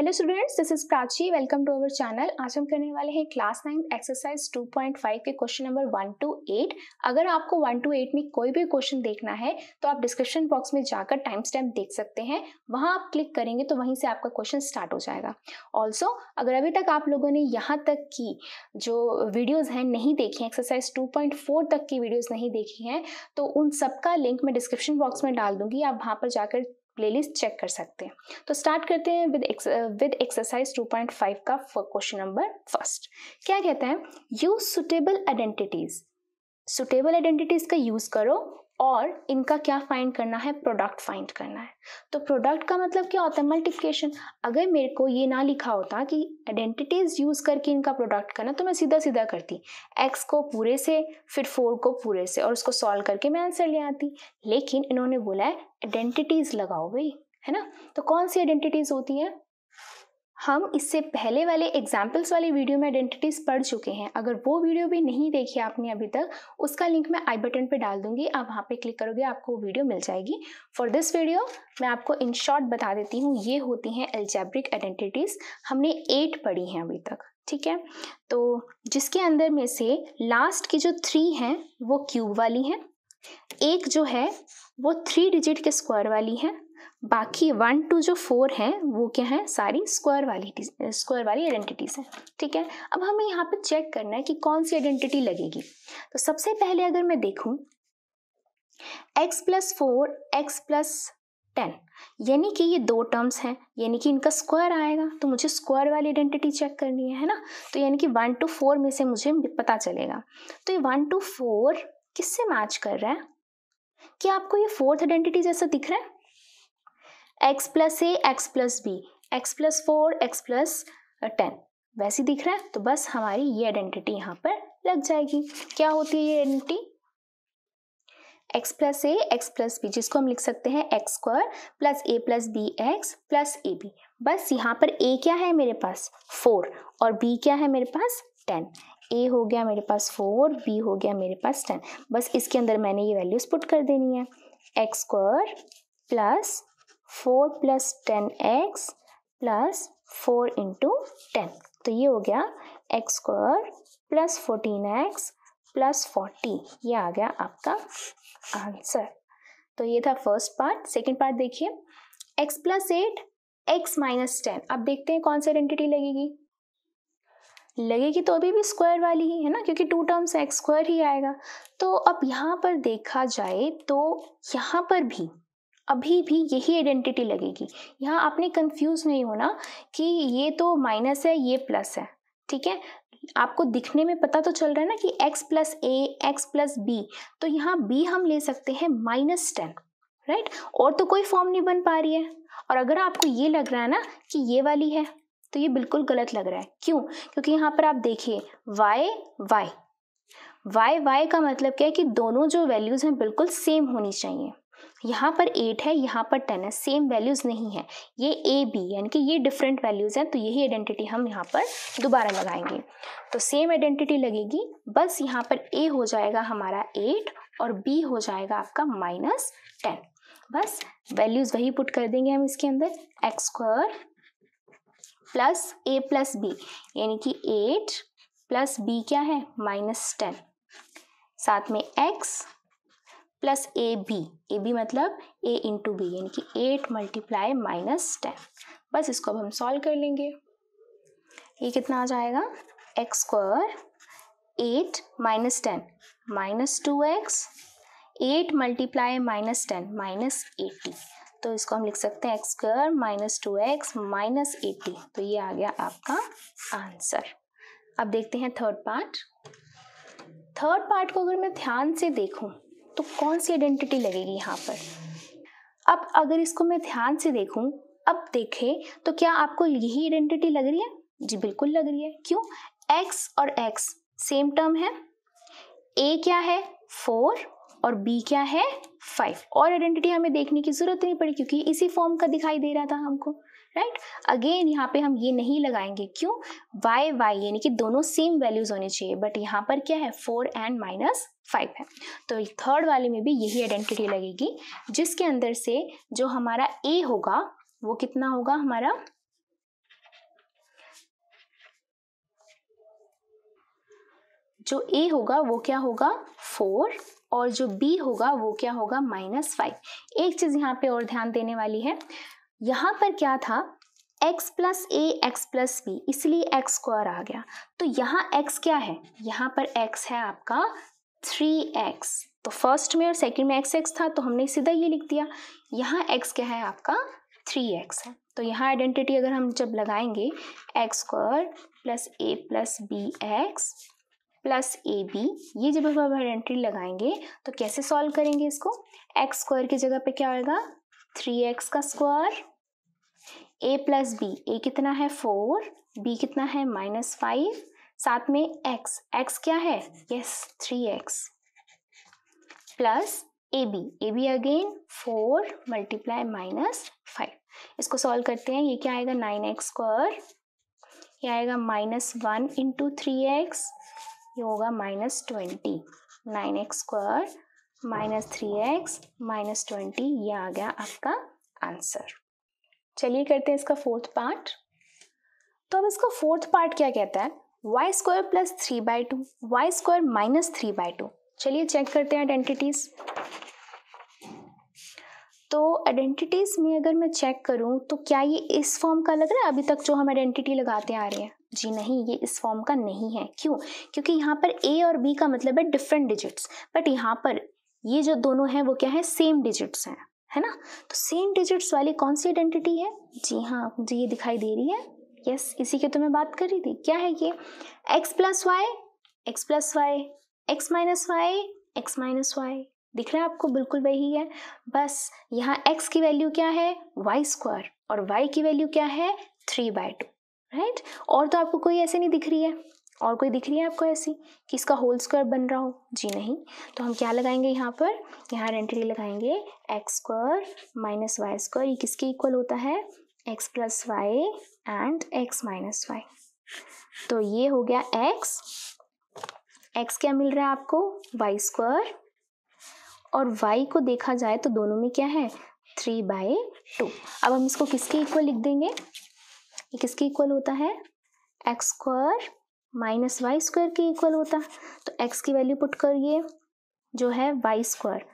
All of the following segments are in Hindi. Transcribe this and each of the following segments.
hello students this is Prachi welcome to our channel आज हम करने वाले हैं क्लास नाइन एक्सरसाइज 2.5 के question number one two eight अगर आपको वन टू एट में कोई भी क्वेश्चन देखना है तो आप डिस्क्रिप्शन बॉक्स में जाकर टाइम स्टैम्प देख सकते हैं वहां आप क्लिक करेंगे तो वहीं से आपका क्वेश्चन स्टार्ट हो जाएगा ऑल्सो अगर अभी तक आप लोगों ने यहाँ तक की जो वीडियोज़ हैं नहीं देखी हैं एक्सरसाइज टू तक की वीडियोज़ नहीं देखी हैं तो उन सबका लिंक मैं डिस्क्रिप्शन बॉक्स में डाल दूंगी आप वहाँ पर जाकर प्लेलिस्ट चेक कर सकते हैं तो स्टार्ट करते हैं विद विद एक्सरसाइज 2.5 का क्वेश्चन नंबर फर्स्ट क्या कहता है use suitable identities suitable identities का यूज करो और इनका क्या फाइंड करना है प्रोडक्ट फाइंड करना है तो प्रोडक्ट का मतलब क्या होता है मल्टीप्लिकेशन अगर मेरे को ये ना लिखा होता कि आइडेंटिटीज यूज़ करके इनका प्रोडक्ट करना तो मैं सीधा सीधा करती एक्स को पूरे से फिर फोर को पूरे से और उसको सॉल्व करके मैं आंसर ले आती लेकिन इन्होंने बोला है आइडेंटिटीज़ लगाओ भाई है ना तो कौन सी आइडेंटिटीज़ होती हैं हम इससे पहले वाले एग्जाम्पल्स वाले वीडियो में आइडेंटिटीज़ पढ़ चुके हैं अगर वो वीडियो भी नहीं देखी आपने अभी तक उसका लिंक मैं आई बटन पे डाल दूंगी आप वहाँ पे क्लिक करोगे आपको वो वीडियो मिल जाएगी फॉर दिस वीडियो मैं आपको इन शॉर्ट बता देती हूँ ये होती हैं एल्जेब्रिक आइडेंटिटीज़ हमने एट पढ़ी हैं अभी तक ठीक है तो जिसके अंदर में से लास्ट की जो थ्री हैं वो क्यूब वाली हैं एक जो है वो थ्री डिजिट के स्क्वायर वाली है बाकी वन टू जो फोर हैं वो क्या है सारी स्क्वायर वाली स्क्वायर वाली आइडेंटिटीज़ हैं ठीक है अब हमें यहाँ पे चेक करना है कि कौन सी आइडेंटिटी लगेगी तो सबसे पहले अगर मैं देखूँ x plus four x plus ten यानी कि ये दो टर्म्स हैं यानी कि इनका स्क्वायर आएगा तो मुझे स्क्वायर वाली आइडेंटिटी चेक करनी है है ना तो यानी कि वन टू फोर में से मुझे पता चलेगा तो ये वन टू फोर किससे मैच कर रहा है क्या आपको ये फोर्थ आइडेंटिटी जैसा दिख रहा है x plus a x plus b x plus four x plus ten वैसी दिख रहा है तो बस हमारी ये आइडेंटिटी यहाँ पर लग जाएगी क्या होती है ये identity x plus a x plus b जिसको हम लिख सकते हैं x square plus a plus b x plus a b बस यहाँ पर ए क्या है मेरे पास फोर और बी क्या है मेरे पास टेन ए हो गया मेरे पास फोर बी हो गया मेरे पास टेन बस इसके अंदर मैंने ये वैल्यूज पुट कर देनी है x square plus four plus ten x plus four into ten तो ये हो गया x square plus fourteen x plus forty ये आ गया आपका आंसर तो ये था फर्स्ट पार्ट सेकेंड पार्ट देखिए x plus eight x minus ten अब देखते हैं कौन सी आइडेंटिटी लगेगी लगेगी तो अभी भी स्क्वायर वाली ही है ना क्योंकि टू टर्म्स एक्स स्क्वायर ही आएगा तो अब यहाँ पर देखा जाए तो यहाँ पर भी अभी भी यही आइडेंटिटी लगेगी यहाँ आपने कंफ्यूज नहीं होना कि ये तो माइनस है ये प्लस है ठीक है आपको दिखने में पता तो चल रहा है ना कि x plus a x plus b तो यहाँ b हम ले सकते हैं माइनस टेन राइट और तो कोई फॉर्म नहीं बन पा रही है और अगर आपको ये लग रहा है ना कि ये वाली है तो ये बिल्कुल गलत लग रहा है क्यों क्योंकि यहाँ पर आप देखिए y y y y का मतलब क्या है कि दोनों जो वैल्यूज़ हैं बिल्कुल सेम होनी चाहिए यहाँ पर एट है यहाँ पर टेन है सेम वैल्यूज़ नहीं है ये ए बी यानी कि ये डिफरेंट वैल्यूज़ हैं तो यही आइडेंटिटी हम यहाँ पर दोबारा लगाएंगे तो सेम आइडेंटिटी लगेगी बस यहाँ पर ए हो जाएगा हमारा एट और बी हो जाएगा आपका माइनस टेन बस वैल्यूज़ वही पुट कर देंगे हम इसके अंदर x square plus a plus b यानी कि एट प्लस बी क्या है माइनस टेन साथ में x plus a b a b मतलब ए इंटू बी यानी कि एट मल्टीप्लाई माइनस टेन बस इसको अब हम सॉल्व कर लेंगे ये कितना आ जाएगा x square eight minus ten minus two x eight multiply minus ten minus eighty तो इसको हम लिख सकते हैं x square minus two x minus eighty तो ये आ गया आपका आंसर अब देखते हैं थर्ड पार्ट थर्ड पार्ट को अगर मैं ध्यान से देखूं तो कौन सी आइडेंटिटी लगेगी यहाँ पर अब अगर इसको मैं ध्यान से देखूं अब देखें तो क्या आपको यही आइडेंटिटी लग रही है जी बिल्कुल लग रही है क्यों एक्स और एक्स सेम टर्म है ए क्या है फोर और बी क्या है फाइव और आइडेंटिटी हमें देखने की जरूरत नहीं पड़ी क्योंकि इसी फॉर्म का दिखाई दे रहा था हमको राइट अगेन यहाँ पे हम ये नहीं लगाएंगे क्यों वाई वाई यानी कि दोनों सेम वैल्यूज होने चाहिए बट यहाँ पर क्या है फोर एंड माइनस फाइव है तो थर्ड वाले में भी यही आइडेंटिटी लगेगी जिसके अंदर से जो हमारा ए होगा वो कितना होगा हमारा जो ए होगा वो क्या होगा फोर और जो बी होगा वो क्या होगा माइनस फाइव एक चीज़ यहाँ पे और ध्यान देने वाली है यहाँ पर क्या था x plus a x plus b इसलिए एक्स स्क्वायर आ गया तो यहाँ x क्या है यहाँ पर x है आपका 3x तो फर्स्ट में और सेकंड में एक्स एक्स था तो हमने सीधा ये लिख दिया यहाँ x क्या है आपका 3x है तो यहाँ आइडेंटिटी अगर हम जब लगाएंगे x square plus a plus b x plus a b ये जब हम आइडेंटिटी लगाएंगे तो कैसे सॉल्व करेंगे इसको एक्स स्क्वायर की जगह पे क्या आएगा थ्री एक्स का square a plus b a कितना है फोर बी कितना है माइनस फाइव साथ में एक्स एक्स क्या है yes three x plus a b a b again four multiply minus five इसको सॉल्व करते हैं ये क्या आएगा नाइन एक्स स्क्वायर ये आएगा minus one into three x ये होगा minus twenty nine x square minus three x minus twenty ये आ गया आपका आंसर चलिए करते हैं इसका फोर्थ पार्ट तो अब इसका फोर्थ पार्ट क्या कहता है y square plus three by two y square minus three by two चलिए चेक करते हैं आइडेंटिटीज तो आइडेंटिटीज में अगर मैं चेक करूं तो क्या ये इस फॉर्म का लग रहा है अभी तक जो हम आइडेंटिटी लगाते आ रहे हैं जी नहीं ये इस फॉर्म का नहीं है क्यों क्योंकि यहाँ पर ए और बी का मतलब है डिफरेंट डिजिट्स बट यहाँ पर ये जो दोनों हैं वो क्या है सेम डिजिट्स हैं है ना तो सेम डिजिट्स वाली कौन सी आइडेंटिटी है जी हाँ मुझे ये दिखाई दे रही है यस yes, इसी के तो मैं बात कर रही थी क्या है ये x plus y x plus y x minus y x minus y दिख रहा है आपको बिल्कुल वही है बस यहाँ x की वैल्यू क्या है वाई स्क्वायर और y की वैल्यू क्या है थ्री बाय टू राइट और तो आपको कोई ऐसे नहीं दिख रही है और कोई दिख रही है आपको ऐसी कि इसका होल स्क्वायर बन रहा हो जी नहीं तो हम क्या लगाएंगे यहाँ पर यहाँ एंट्री लगाएंगे x square minus y square ये किसके इक्वल होता है x plus y and x minus y तो ये हो गया एक्स एक्स क्या मिल रहा है आपको वाई स्क्वायर और वाई को देखा जाए तो दोनों में क्या है थ्री बाई टू अब हम इसको किसके इक्वल लिख देंगे ये किसके इक्वल होता है x square minus y square के इक्वल होता तो एक्स की वैल्यू पुट करिए जो है वाई स्क्वायर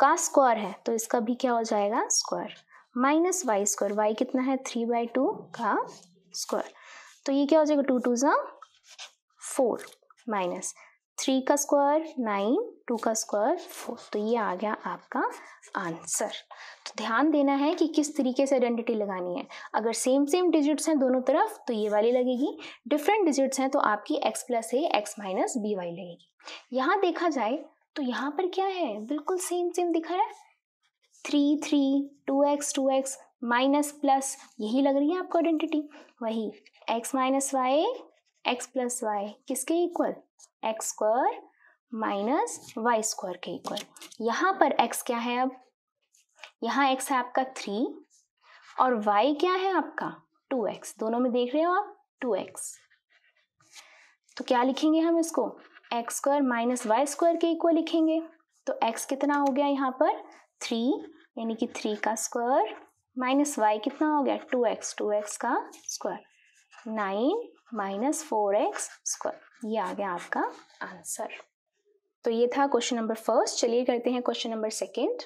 का स्क्वायर है तो इसका भी क्या हो जाएगा square minus y square y कितना है थ्री बाई टू का स्क्वायर तो ये क्या हो जाएगा टू टू ज़ा फोर माइनस थ्री का स्क्वायर नाइन टू का स्क्वायर फोर तो ये आ गया आपका आंसर तो ध्यान देना है कि किस तरीके से आइडेंटिटी लगानी है अगर सेम सेम डिजिट्स हैं दोनों तरफ तो ये वाली लगेगी डिफरेंट डिजिट्स हैं तो आपकी x plus a x minus b y लगेगी यहाँ देखा जाए तो यहाँ पर क्या है बिल्कुल सेम सेम दिखा रहा है three three two x two x minus plus यही लग रही है आपको आइडेंटिटी वही x minus y x plus y किसके equal x square minus y square के इक्वल यहाँ पर एक्स क्या है अब यहाँ एक्स है आपका थ्री और वाई क्या है आपका टू एक्स दोनों में देख रहे हो आप टू एक्स तो क्या लिखेंगे हम इसको x square minus y square के इक्वल लिखेंगे तो एक्स कितना हो गया यहाँ पर थ्री यानी कि थ्री का स्क्वायर माइनस वाई कितना हो गया टू एक्स टू एक्स का square nine minus four x square ये आ गया आपका आंसर तो ये था क्वेश्चन नंबर फर्स्ट चलिए करते हैं question number second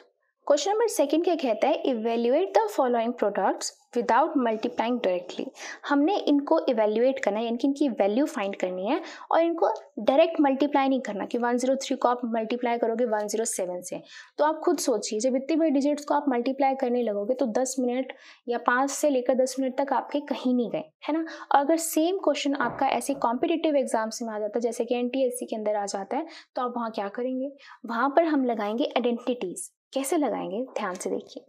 question number second क्या कहता है evaluate the following products without multiplying directly हमने इनको इवेल्युएट करना है यानी कि इनकी वैल्यू फाइंड करनी है और इनको डायरेक्ट मल्टीप्लाई नहीं करना कि 103 को आप मल्टीप्लाई करोगे 107 से तो आप खुद सोचिए जब इतने बड़े डिजिट्स को आप मल्टीप्लाई करने लगोगे तो 10 मिनट या 5 से लेकर 10 मिनट तक आपके कहीं नहीं गए है ना और अगर सेम क्वेश्चन आपका ऐसे कॉम्पिटिटिव एग्जाम्स में आ जाता है जैसे कि एन के अंदर आ जाता है तो आप वहाँ क्या करेंगे वहाँ पर हम लगाएंगे आइडेंटिटीज़ कैसे लगाएंगे ध्यान से देखिए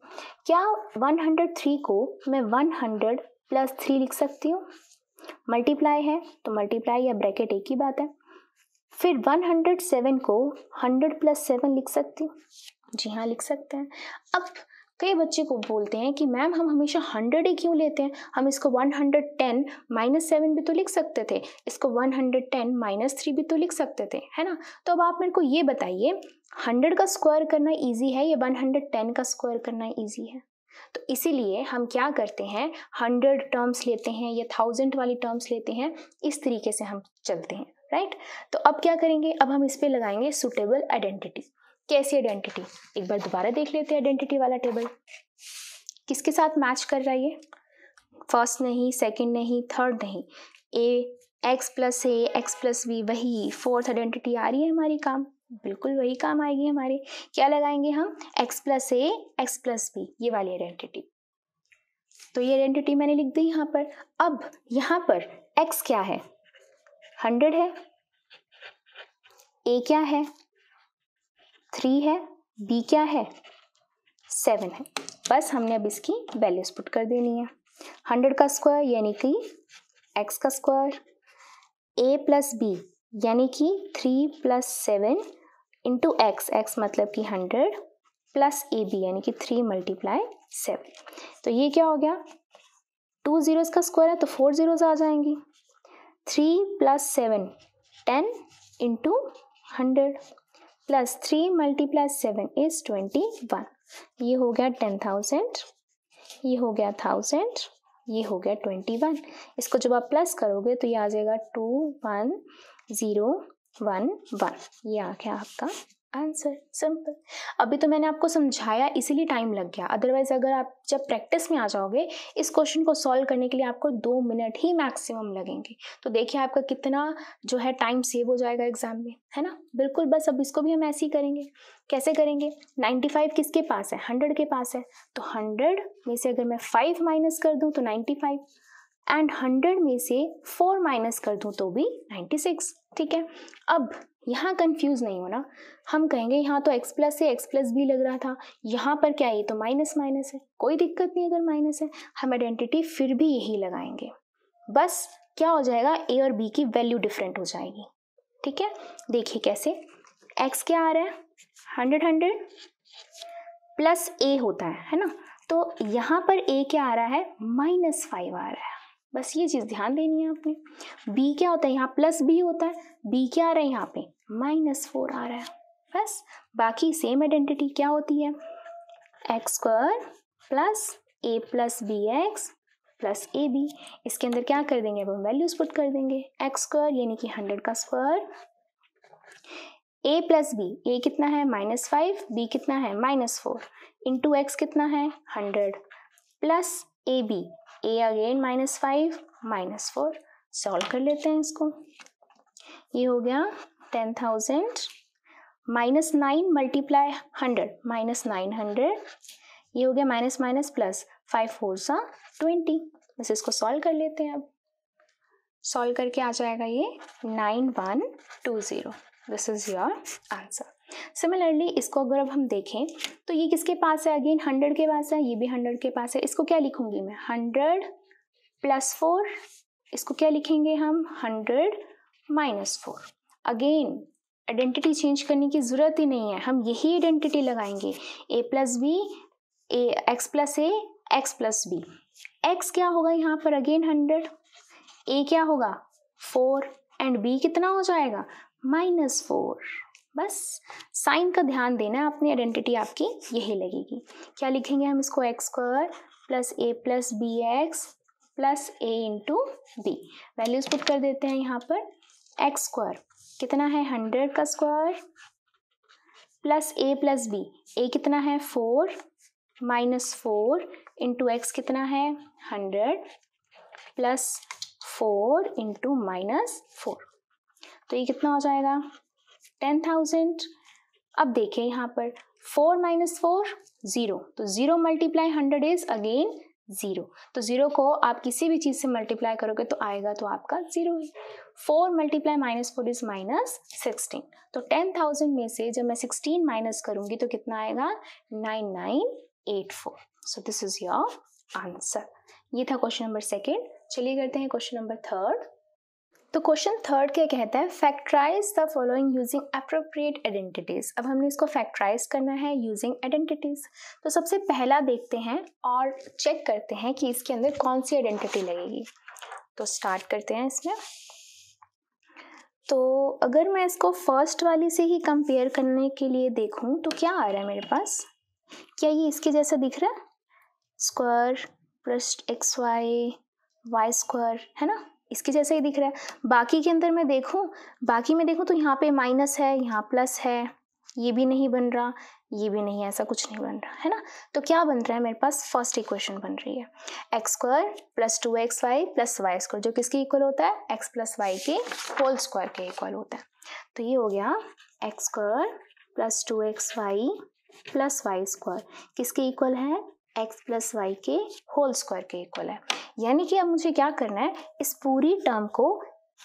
क्या 103 को मैं 100 प्लस थ्री लिख सकती हूँ मल्टीप्लाई है तो मल्टीप्लाई या ब्रैकेट एक ही बात है फिर 107 को 100 प्लस सेवन लिख सकती हूँ जी हाँ लिख सकते हैं अब कई बच्चे को बोलते हैं कि मैम हम हमेशा हंड्रेड ही क्यों लेते हैं हम इसको one hundred ten minus seven भी तो लिख सकते थे इसको one hundred ten minus three भी तो लिख सकते थे है ना तो अब आप मेरे को ये बताइए हंड्रेड का स्क्वायर करना ईजी है या वन हंड्रेड टेन का स्क्वायर करना ईजी है तो इसीलिए हम क्या करते हैं हंड्रेड टर्म्स लेते हैं या थाउजेंड वाली टर्म्स लेते हैं इस तरीके से हम चलते हैं राइट तो अब क्या करेंगे अब हम इस पर लगाएंगे सुटेबल आइडेंटिटी कैसी आइडेंटिटी एक बार दोबारा देख लेते हैं आइडेंटिटी वाला टेबल किसके साथ मैच कर रहा है ये फर्स्ट नहीं सेकंड नहीं थर्ड नहीं a x plus a x plus b वही फोर्थ आइडेंटिटी आ रही है हमारी काम बिल्कुल वही काम आएगी हमारे क्या लगाएंगे हम x plus a x plus b ये वाली आइडेंटिटी तो ये आइडेंटिटी मैंने लिख दी यहाँ पर अब यहाँ पर एक्स क्या है हंड्रेड है ए क्या है थ्री है बी क्या है सेवन है बस हमने अब इसकी वैल्यूज पुट कर देनी है हंड्रेड का स्क्वायर यानी कि एक्स का स्क्वायर ए प्लस बी यानी कि three plus seven into x x मतलब कि हंड्रेड प्लस ए बी यानी कि थ्री मल्टीप्लाई सेवन तो ये क्या हो गया टू ज़ीरोज़ का स्क्वायर है तो फोर ज़ीरोज़ आ जाएंगी three plus seven ten into hundred plus three multiply seven is twenty one ये हो गया टेन थाउजेंड ये हो गया थाउजेंड ये हो गया ट्वेंटी वन इसको जब आप प्लस करोगे तो ये आ जाएगा two one zero one one ये आ गया आपका आंसर सिंपल अभी तो मैंने आपको समझाया इसीलिए टाइम लग गया अदरवाइज अगर आप जब प्रैक्टिस में आ जाओगे इस क्वेश्चन को सॉल्व करने के लिए आपको दो मिनट ही मैक्सिमम लगेंगे तो देखिए आपका कितना जो है टाइम सेव हो जाएगा एग्जाम में है ना बिल्कुल बस अब इसको भी हम ऐसे ही करेंगे कैसे करेंगे फाइव किसके पास है हंड्रेड के पास है तो हंड्रेड में से अगर मैं फाइव माइनस कर दूँ तो फाइव एंड हंड्रेड में से फोर माइनस कर दूँ तो भी नाइन्टी ठीक है अब यहाँ कंफ्यूज नहीं होना हम कहेंगे यहाँ तो एक्स प्लस है एक्स प्लस बी लग रहा था यहाँ पर क्या ये तो माइनस माइनस है कोई दिक्कत नहीं अगर माइनस है हम आइडेंटिटी फिर भी यही लगाएंगे बस क्या हो जाएगा ए और बी की वैल्यू डिफरेंट हो जाएगी ठीक है देखिए कैसे एक्स क्या आ रहा है हंड्रेड हंड्रेड प्लस ए होता है है ना तो यहाँ पर ए क्या आ रहा है माइनस फाइव आ रहा है बस ये चीज़ ध्यान देनी है आपने बी क्या होता है यहाँ प्लस बी होता है बी क्या आ रहा है यहाँ पे माइनस फोर आ रहा है बस बाकी सेम आइडेंटिटी क्या होती है x square plus a plus b x plus a b इसके अंदर क्या कर देंगे वो वैल्यूज पुट कर देंगे एक्स स्क्वायर यानी कि हंड्रेड का square a plus b a कितना है माइनस फाइव बी कितना है माइनस फोर इंटू एक्स कितना है hundred plus a b a again minus five minus four solve कर लेते हैं इसको ये हो गया ten thousand minus nine multiply hundred minus nine hundred ये हो गया minus minus plus five four सा ट्वेंटी बस इसको सॉल्व कर लेते हैं अब सॉल्व करके आ जाएगा ये nine one two zero this is your answer similarly इसको अगर अब हम देखें तो ये किसके पास है अगेन हंड्रेड के पास है ये भी हंड्रेड के पास है इसको क्या लिखूंगी मैं हंड्रेड प्लस फोर इसको क्या लिखेंगे हम hundred minus four again identity change करने की ज़रूरत ही नहीं है हम यही आइडेंटिटी लगाएंगे a plus b a x plus a x plus b x क्या होगा यहाँ पर अगेन हंड्रेड ए क्या होगा फोर एंड बी कितना हो जाएगा माइनस फोर बस साइन का ध्यान देना अपनी आइडेंटिटी आपकी यही लगेगी क्या लिखेंगे हम इसको x square plus a plus b x plus a into b values put कर देते हैं यहाँ पर एक्स स्क्वायर कितना है हंड्रेड का square plus a plus b a कितना है four minus four into x कितना है hundred plus four into minus four तो ये कितना हो जाएगा टेन थाउजेंड अब देखिए यहाँ पर फोर माइनस फोर ज़ीरो तो zero multiply hundred is again zero तो ज़ीरो को आप किसी भी चीज़ से मल्टीप्लाई करोगे तो आएगा तो आपका ज़ीरो ही four multiply minus four is minus sixteen तो टेन थाउजेंड में से जब मैं सिक्सटीन माइनस करूंगी तो कितना आएगा nine nine eight four so this is your answer ये था क्वेश्चन नंबर सेकेंड चलिए करते हैं क्वेश्चन नंबर थर्ड तो क्वेश्चन थर्ड क्या कहता है factorise the following using appropriate identities अब हमने इसको फैक्टराइज करना है यूजिंग आइडेंटिटीज तो सबसे पहला देखते हैं और चेक करते हैं कि इसके अंदर कौन सी आइडेंटिटी लगेगी तो स्टार्ट करते हैं इसमें तो अगर मैं इसको फर्स्ट वाली से ही कंपेयर करने के लिए देखूँ तो क्या आ रहा है मेरे पास क्या ये इसके जैसा दिख रहा है square plus x y y square है ना इसके जैसा ही दिख रहा है बाकी के अंदर मैं देखूँ बाकी में देखूँ तो यहाँ पे माइनस है यहाँ प्लस है ये भी नहीं बन रहा ये भी नहीं ऐसा कुछ नहीं बन रहा है ना तो क्या बन रहा है मेरे पास फर्स्ट इक्वेशन बन रही है x square plus two x y plus y square जो किसके इक्वल होता है एक्स प्लस वाई के होल स्क्वायर के इक्वल होता है तो ये हो गया x square plus two x y plus y square किसके इक्वल है एक्स प्लस वाई के होल स्क्वायर के इक्वल है यानी कि अब मुझे क्या करना है इस पूरी टर्म को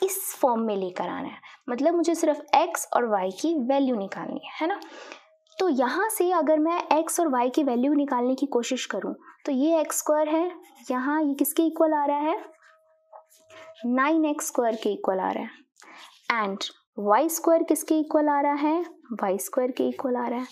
इस फॉर्म में लेकर आना है मतलब मुझे सिर्फ x और y की वैल्यू निकालनी है है ना तो यहाँ से अगर मैं x और y की वैल्यू निकालने की कोशिश करूँ तो ये एक्स स्क्वायर है यहाँ ये किसके इक्वल आ रहा है नाइन एक्स स्क्वायर के इक्वल आ रहा है एंड वाई स्क्वायर किसके इक्वल आ रहा है वाई स्क्वायर के इक्वल आ रहा है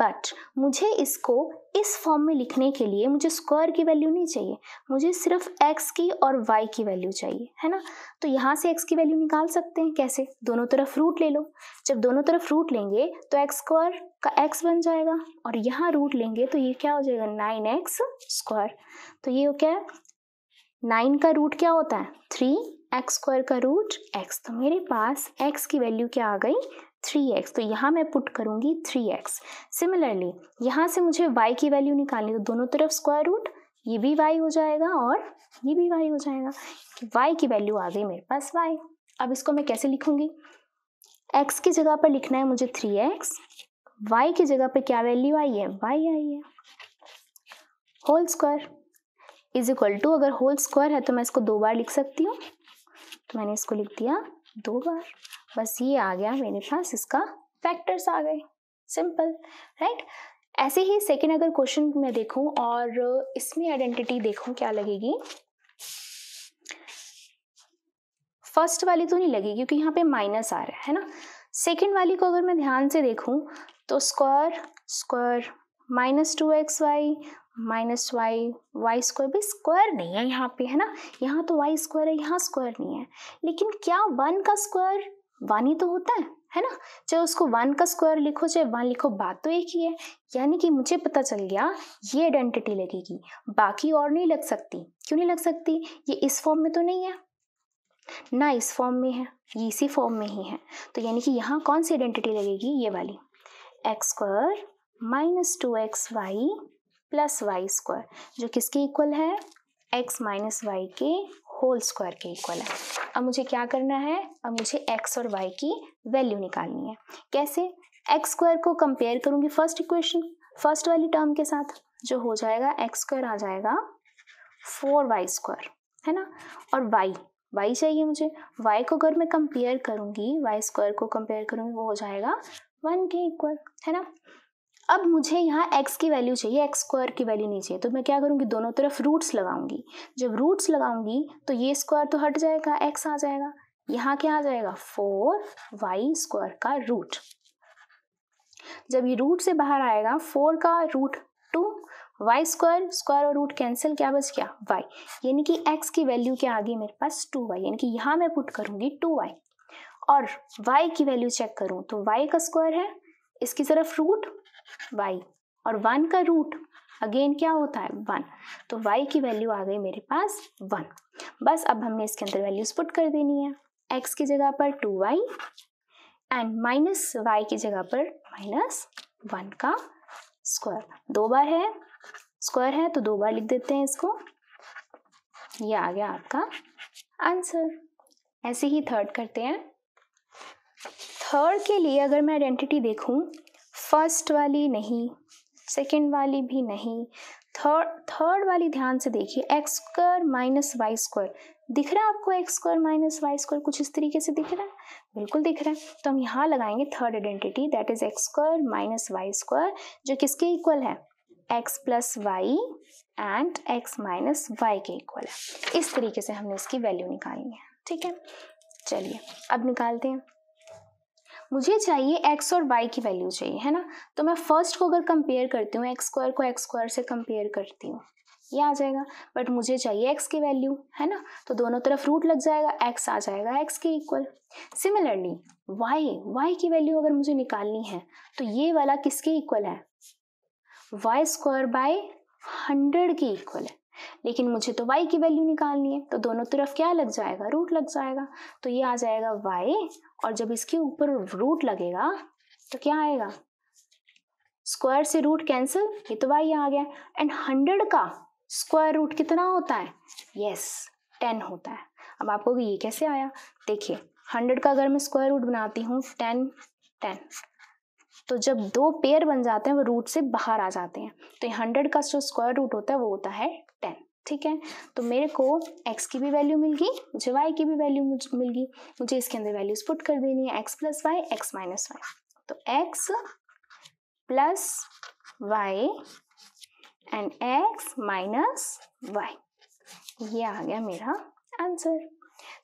बट मुझे इसको इस फॉर्म में लिखने के लिए मुझे स्क्वायर की वैल्यू नहीं चाहिए मुझे सिर्फ एक्स की और वाई की वैल्यू चाहिए है ना तो यहाँ से एक्स की वैल्यू निकाल सकते हैं कैसे दोनों तरफ रूट ले लो जब दोनों तरफ रूट लेंगे तो एक्स स्क्वायर का एक्स बन जाएगा और यहाँ रूट लेंगे तो ये क्या हो जाएगा नाइन एक्स स्क्वायर तो ये क्या है नाइन का रूट क्या होता है थ्री एक्स स्क्वायर का रूट एक्स तो मेरे पास एक्स की वैल्यू क्या आ गई थ्री एक्स तो यहाँ मैं पुट करूँगी थ्री एक्स सिमिलरली यहाँ से मुझे वाई की वैल्यू निकालनी तो दोनों तरफ स्क्वायर रूट ये भी वाई हो जाएगा और ये भी वाई हो जाएगा y की वैल्यू आ गई मेरे पास वाई अब इसको मैं कैसे लिखूँगी एक्स की जगह पर लिखना है मुझे थ्री एक्स वाई की जगह पर क्या वैल्यू आई है वाई आई है whole square is equal to अगर होल स्क्वायर है तो मैं इसको दो बार लिख सकती हूँ तो मैंने इसको लिख दिया दो बार बस ये आ गया मेरे पास इसका फैक्टर्स आ गए सिंपल राइट ऐसे ही सेकेंड अगर क्वेश्चन मैं देखूं और इसमें आइडेंटिटी देखूं क्या लगेगी फर्स्ट वाली तो नहीं लगेगी क्योंकि यहाँ पे माइनस आ रहा है ना सेकेंड वाली को अगर मैं ध्यान से देखूं तो square square minus two x y minus y y square भी स्क्वायर नहीं है यहाँ पे है ना यहाँ तो वाई स्क्वायर है यहाँ स्क्वायर नहीं है लेकिन क्या वन का स्क्वायर वन ही तो होता है है ना चाहे उसको वन का स्क्वायर लिखो चाहे वन लिखो बात तो एक ही है यानी कि मुझे पता चल गया ये आइडेंटिटी लगेगी बाकी और नहीं लग सकती क्यों नहीं लग सकती ये इस फॉर्म में तो नहीं है ना इस फॉर्म में है ये इसी फॉर्म में ही है तो यानी कि यहाँ कौन सी आइडेंटिटी लगेगी ये वाली x square minus two x y plus y square जो किसके इक्वल है एक्स माइनस वाई के होल स्क्वायर के इक्वल है अब मुझे क्या करना है अब मुझे एक्स और वाई की वैल्यू निकालनी है कैसे एक्स स्क्वायर को कंपेयर करूंगी फर्स्ट इक्वेशन फर्स्ट वाली टर्म के साथ जो हो जाएगा एक्स स्क्वायर आ जाएगा फोर वाई स्क्वायर है ना और वाई वाई चाहिए मुझे वाई को अगर मैं कंपेयर करूंगी वाई स्क्वायर को कंपेयर करूंगी वो हो जाएगा वन के इक्वल है ना अब मुझे यहाँ एक्स की वैल्यू चाहिए एक्स स्क्वायर की वैल्यू नहीं चाहिए तो मैं क्या करूँगी दोनों तरफ रूट्स लगाऊंगी जब रूट्स लगाऊंगी तो ये स्क्वायर तो हट जाएगा एक्स आ जाएगा यहाँ क्या आ जाएगा फोर वाई स्क्वायर का रूट जब ये रूट से बाहर आएगा फोर का root two y square square और रूट कैंसिल क्या बच गया वाई यानी कि एक्स की वैल्यू क्या आ गई मेरे पास टू वाई यानी कि यहाँ मैं पुट करूंगी टू वाई और वाई की वैल्यू चेक करूँ तो वाई का स्क्वायर है इसकी तरफ रूट वाई और वन का रूट अगेन क्या होता है वन तो वाई की वैल्यू आ गई मेरे पास वन बस अब हमने इसके अंदर वैल्यूज पुट कर देनी है एक्स की जगह पर two y and minus y की जगह पर माइनस वन का स्क्वायर दो बार है स्क्वायर है तो दो बार लिख देते हैं इसको ये आ गया आपका आंसर ऐसे ही थर्ड करते हैं थर्ड के लिए अगर मैं आइडेंटिटी देखूं फर्स्ट वाली नहीं सेकेंड वाली भी नहीं थर्ड थर्ड वाली ध्यान से देखिए x square minus y square दिख रहा है आपको x square minus y square कुछ इस तरीके से दिख रहा है बिल्कुल दिख रहा है तो हम यहाँ लगाएंगे third identity that is x square minus y square जो किसके इक्वल है x plus y and x minus y के इक्वल है इस तरीके से हमने इसकी वैल्यू निकाली है ठीक है चलिए अब निकालते हैं मुझे चाहिए एक्स और वाई की वैल्यू चाहिए है ना तो मैं फर्स्ट को अगर कंपेयर करती हूँ एक्स स्क्वायर को एक्स स्क्वायर से कंपेयर करती हूँ ये आ जाएगा बट मुझे चाहिए एक्स की वैल्यू है ना तो दोनों तरफ रूट लग जाएगा एक्स आ जाएगा एक्स के इक्वल सिमिलरली वाई वाई की वैल्यू अगर मुझे निकालनी है तो ये वाला किसके इक्वल है वाई स्क्वायर बाय हंड्रेड के इक्वल है लेकिन मुझे तो y की वैल्यू निकालनी है तो दोनों तरफ क्या लग जाएगा रूट लग जाएगा तो ये आ जाएगा y और जब इसके ऊपर रूट लगेगा तो क्या आएगा स्क्वायर से रूट कैंसिल ये तो y आ गया एंड हंड्रेड का स्क्वायर रूट कितना होता है यस yes, टेन होता है अब आपको ये कैसे आया देखिए हंड्रेड का अगर मैं स्क्वायर रूट बनाती हूँ टेन टेन तो जब दो पेयर बन जाते हैं वो रूट से बाहर आ जाते हैं तो ये हंड्रेड का जो स्क्वायर रूट होता है वो होता है टेन ठीक है तो मेरे को x की भी वैल्यू मिल गई मुझे y की भी वैल्यू मिल गई मुझे इसके अंदर वैल्यूज पुट कर देनी है x plus y x minus y तो x plus y and x minus y ये आ गया मेरा आंसर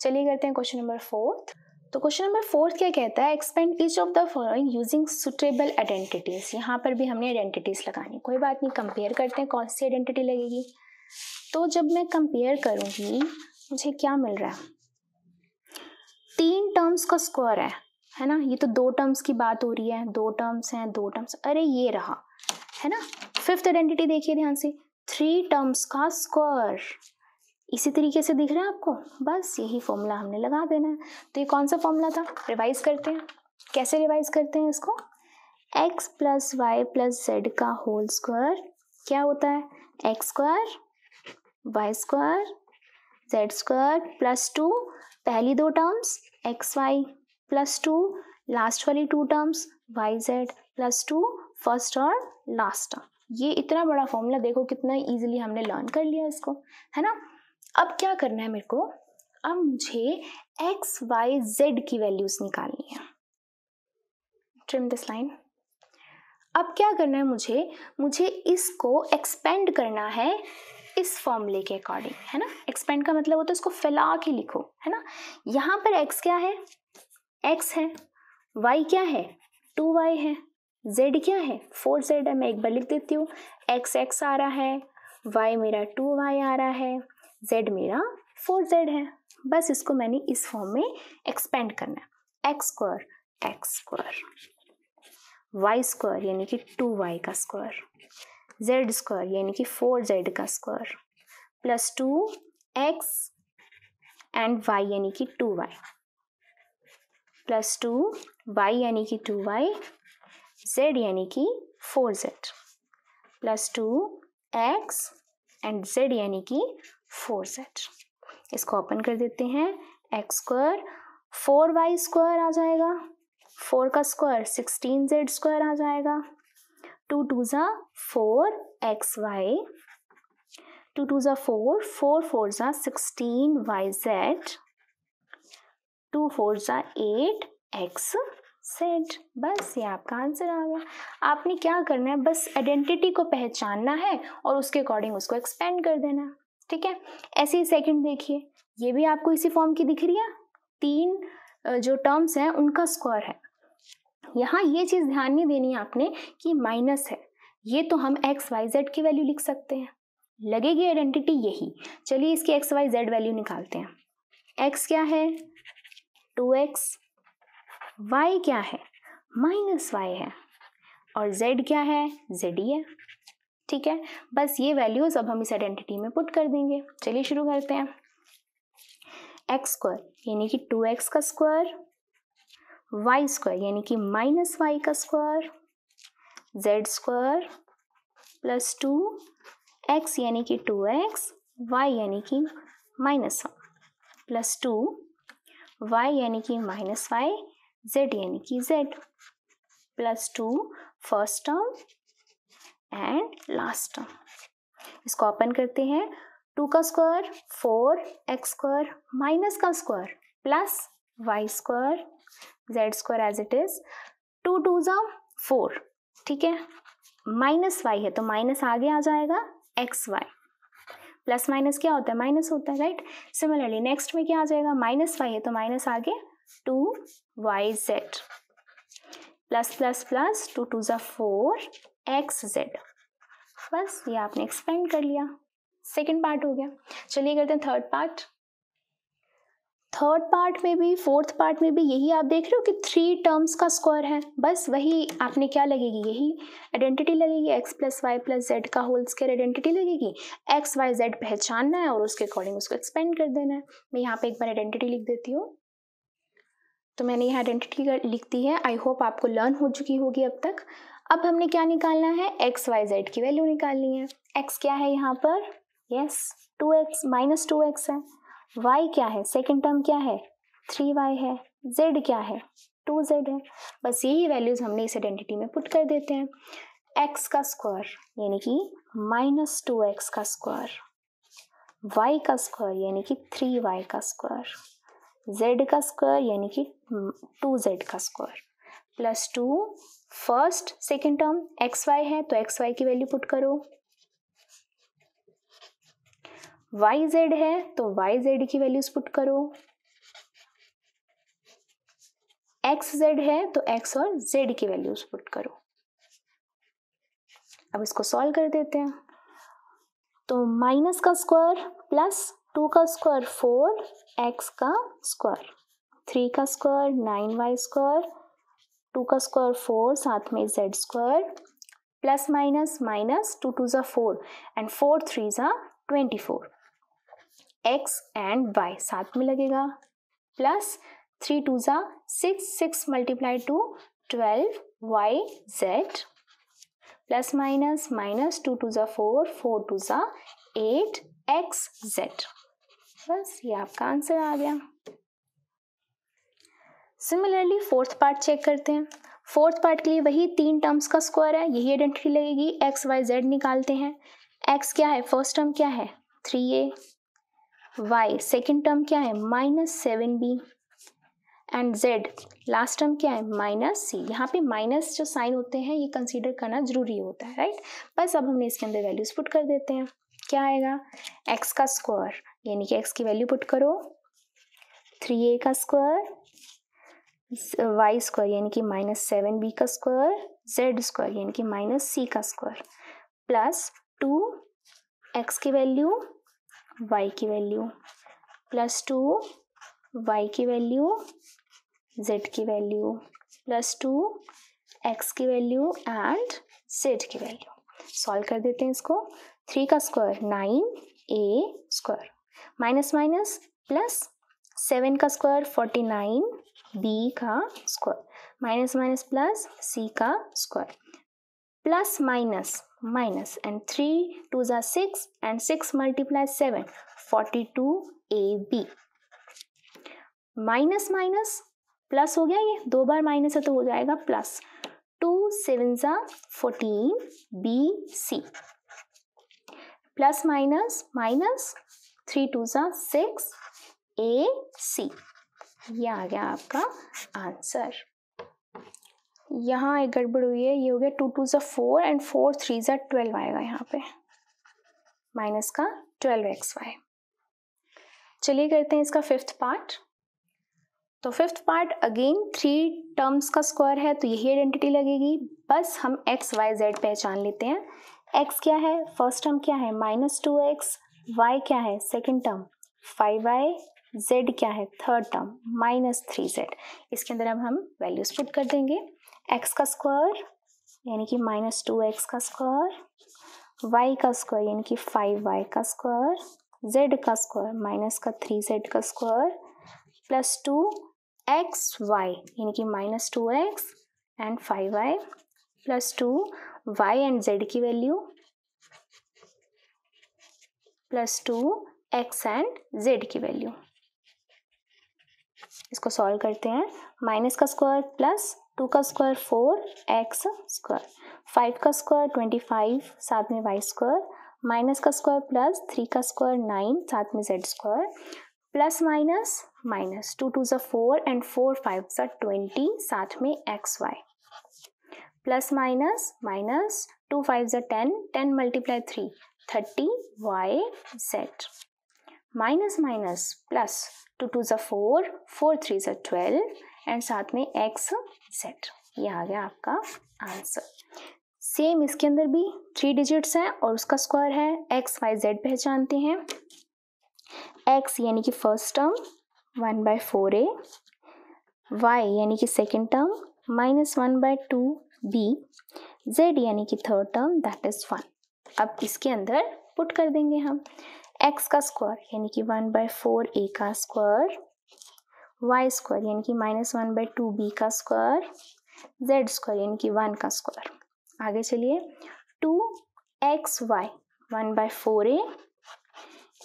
चलिए करते हैं क्वेश्चन नंबर फोर्थ तो क्वेश्चन नंबर फोर्थ क्या कहता है expand each of the following using suitable identities यहाँ पर भी हमने आइडेंटिटीज लगानी कोई बात नहीं कंपेयर करते हैं कौन सी आइडेंटिटी लगेगी तो जब मैं कंपेयर करूँगी मुझे क्या मिल रहा है तीन टर्म्स का स्क्वायर है है ना ये तो दो टर्म्स की बात हो रही है दो टर्म्स हैं दो टर्म्स अरे ये रहा है ना फिफ्थ आइडेंटिटी देखिए ध्यान से थ्री टर्म्स का स्क्वायर इसी तरीके से दिख रहा है आपको बस यही फॉर्मूला हमने लगा देना है तो ये कौन सा फॉर्मूला था रिवाइज करते हैं कैसे रिवाइज करते हैं इसको x plus y plus z का होल स्क्वायर क्या होता है x square y square z square plus two पहली दो terms x y plus two last वाली two terms y z plus two first और लास्ट टर्म ये इतना बड़ा फॉर्मूला देखो कितना इजीली हमने लर्न कर लिया इसको है ना अब क्या करना है मेरे को अब मुझे एक्स वाई जेड की वैल्यूज निकालनी है ट्रिम दिस लाइन अब क्या करना है मुझे मुझे इसको एक्सपेंड करना है इस फॉर्मूले के अकॉर्डिंग है ना एक्सपेंड का मतलब होता है इसको फैला के लिखो है ना यहाँ पर एक्स क्या है एक्स है वाई क्या है टू वाई है जेड क्या है फोर जेड है मैं एक बार लिख देती हूँ एक्स एक्स आ रहा है वाई मेरा टू वाई आ रहा है जेड मेरा फोर जेड है बस इसको मैंने इस फॉर्म में एक्सपेंड करना है x square x square y square यानी कि टू वाई का स्क्वायर जेड स्क्वायर यानी कि फोर जेड का square plus two x and y यानी कि two y plus two y यानी कि टू वाई जेड यानी कि four z plus two x and z यानी कि फोर जेड इसको ओपन कर देते हैं x square four y square आ जाएगा फोर का स्क्वायर सिक्सटीन जेड स्क्वायर आ जाएगा टू टू ज़ा four x y two two ज़ा फोर फोर फोर ज़ा sixteen y z two four ज़ा एट एक्स सेट बस ये आपका आंसर आ गया आपने क्या करना है बस आइडेंटिटी को पहचानना है और उसके अकॉर्डिंग उसको एक्सपेंड कर देना ठीक है ऐसे ही सेकंड देखिए ये भी आपको इसी फॉर्म की दिख रही है तीन जो टर्म्स हैं उनका स्क्वायर है यहाँ ये चीज़ ध्यान नहीं देनी है आपने कि माइनस है ये तो हम एक्स वाई जेड की वैल्यू लिख सकते हैं लगेगी आइडेंटिटी यही चलिए इसकी एक्स वाई जेड वैल्यू निकालते हैं एक्स क्या है टू एक्स वाई क्या है माइनस वाई है और जेड क्या है जेड ही है ठीक है बस ये वैल्यूज अब हम इस आइडेंटिटी में पुट कर देंगे चलिए शुरू करते हैं एक्स स्क्वायर यानी कि टू एक्स का स्क्वायर वाई स्क्वायर यानी कि माइनस वाई का square z square plus two x यानी कि टू एक्स वाई यानी कि minus one plus two y यानी कि माइनस वाई जेड यानी कि z plus two first term and last term इसको ओपन करते हैं टू का square four x square minus का square plus y square z square as it is to two जो फोर ठीक है माइनस वाई है तो माइनस आगे आ जाएगा एक्स वाई प्लस माइनस क्या होता है माइनस होता है राइट सिमिलरली नेक्स्ट में क्या आ जाएगा माइनस वाई है तो माइनस आगे two y z plus plus plus two two जो फोर एक्स जेड बस ये आपने एक्सपेंड कर लिया सेकेंड पार्ट हो गया चलिए करते हैं थर्ड पार्ट थर्ड पार्ट में भी फोर्थ पार्ट में भी यही आप देख रहे हो कि थ्री टर्म्स का स्क्वायर है बस वही आपने क्या लगेगी यही आइडेंटिटी लगेगी x plus y plus z का होल स्केयर आइडेंटिटी लगेगी एक्स वाई जेड पहचानना है और उसके अकॉर्डिंग उसको एक्सपेंड कर देना है मैं यहाँ पे एक बार आइडेंटिटी लिख देती हूँ तो मैंने यहाँ आइडेंटिटी लिख दी है आई होप आपको लर्न हो चुकी होगी अब तक अब हमने क्या निकालना है एक्स वाई जेड की वैल्यू निकालनी है एक्स क्या है यहाँ पर yes two x minus two x है वाई क्या है सेकेंड टर्म क्या है थ्री वाई है जेड क्या है टू जेड है बस यही वैल्यूज हमने इस आइडेंटिटी में पुट कर देते हैं एक्स का स्क्वायर यानी कि माइनस टू एक्स का स्क्वायर वाई का स्क्वायर यानी कि थ्री वाई का स्क्वायर जेड का स्क्वायर यानी कि टू जेड का square plus two first second term x y है तो एक्स वाई की वैल्यू पुट करो वाई जेड है तो वाई जेड की वैल्यूज पुट करो एक्स जेड है तो एक्स और जेड की वैल्यूज पुट करो अब इसको सॉल्व कर देते हैं तो माइनस का स्क्वायर प्लस टू का स्क्वायर फोर एक्स का स्क्वायर थ्री का square nine y square two का स्क्वायर फोर साथ में z square plus minus minus two two ज़ा फोर एंड फोर थ्री ज़ा twenty four x and y साथ में लगेगा प्लस थ्री टू ज़ा six six multiply two twelve y z plus minus minus two two ज़ा फोर फोर टू ज़ा एट एक्स जेड बस ये आपका आंसर आ गया सिमिलरली फोर्थ पार्ट चेक करते हैं फोर्थ पार्ट के लिए वही तीन टर्म्स का स्क्वायर है यही आइडेंटिटी लगेगी एक्स वाई जेड निकालते हैं एक्स क्या है फर्स्ट टर्म क्या है three a y second term क्या है minus seven b and z last term क्या है माइनस सी यहाँ पे माइनस जो साइन होते हैं ये कंसीडर करना जरूरी होता है राइट बस अब हमने इसके अंदर वैल्यूज पुट कर देते हैं क्या आएगा एक्स का स्क्वायर यानी कि एक्स की वैल्यू पुट करो थ्री ए का स्क्वायर वाई स्क्वायर यानी कि माइनस सेवन बी का स्क्वायर जेड स्क्वायर यानी कि माइनस सी का स्क्वायर प्लस टू एक्स की वैल्यू y की वैल्यू प्लस टू y की वैल्यू z की वैल्यू प्लस टू x की वैल्यू एंड z की वैल्यू सॉल्व कर देते हैं इसको थ्री का square nine a square minus minus plus seven का स्क्वायर फोर्टी नाइन बी का square minus minus plus c का square plus minus minus and 3 2s are 6 and 6 multiplied 7 42 AB minus minus plus हो गया ये दो बार माइनस है तो हो जाएगा प्लस टू सेवन सा fourteen b c plus minus minus three two सा सिक्स ए सी ये आ गया आपका आंसर यहाँ एक गड़बड़ हुई है ये हो गया टू टू ज़ा फोर एंड फोर थ्री ज़ा ट्वेल्व आएगा यहाँ पे माइनस का ट्वेल्व एक्स वाई चलिए करते हैं इसका फिफ्थ पार्ट तो fifth part again three terms का स्क्वायर है तो यही आइडेंटिटी लगेगी बस हम एक्स वाई जेड पहचान लेते हैं एक्स क्या है फर्स्ट टर्म क्या है माइनस टू एक्स वाई क्या है second term five y z क्या है third term minus three z इसके अंदर अब हम वैल्यूज पुट कर देंगे एक्स का स्क्वायर यानी कि माइनस टू एक्स का स्क्वायर वाई का स्क्वायर यानी कि फाइव वाई का स्क्वायर जेड का स्क्वायर माइनस का थ्री जेड का square plus two x y यानी कि minus two x and five y plus two y and z की value plus two x and z की वैल्यू इसको सॉल्व करते हैं माइनस का स्क्वायर प्लस टू का square four x square five का स्क्वायर ट्वेंटी फाइव साथ में वाई स्क्वायर माइनस का स्क्वायर प्लस थ्री का स्क्वायर नाइन साथ में z square plus minus minus two two जो फोर एंड फोर फाइव ज़ा ट्वेंटी साथ में x y plus minus minus two five जो ten ten multiply three thirty y z minus minus plus two two जो फोर फोर थ्री जो ट्वेल्व एंड साथ में एक्स सेट ये आ गया आपका आंसर सेम इसके अंदर भी थ्री डिजिट्स हैं और उसका स्क्वायर है एक्स वाई जेड पहचानते हैं एक्स यानी कि first term one by four a y यानी कि second term minus one by two b z यानी कि third term that is one अब इसके अंदर पुट कर देंगे हम एक्स का स्क्वायर यानी कि वन बाय फोर ए का स्क्वायर वाई स्क्वायर यानी कि minus one by two b का स्क्वायर जेड स्क्वायर यानी कि वन का स्क्वायर आगे चलिए two x y one by four a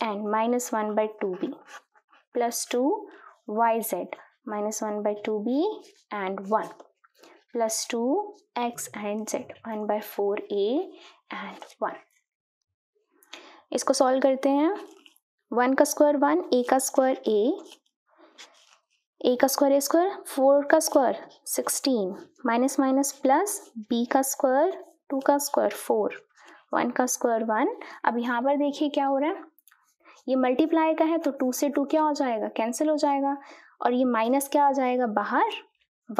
and minus one by two b plus two y z minus one by two b and one plus two x and z one by four a and one इसको सॉल्व करते हैं वन का स्क्वायर वन ए का स्क्वायर ए ए का स्क्वायर ए स्क्वायर फोर का square sixteen minus minus plus b का स्क्वायर टू का स्क्वायर फोर वन का स्क्वायर वन अब यहाँ पर देखिए क्या हो रहा है ये मल्टीप्लाई का है तो टू से टू क्या हो जाएगा कैंसिल हो जाएगा और ये माइनस क्या आ जाएगा बाहर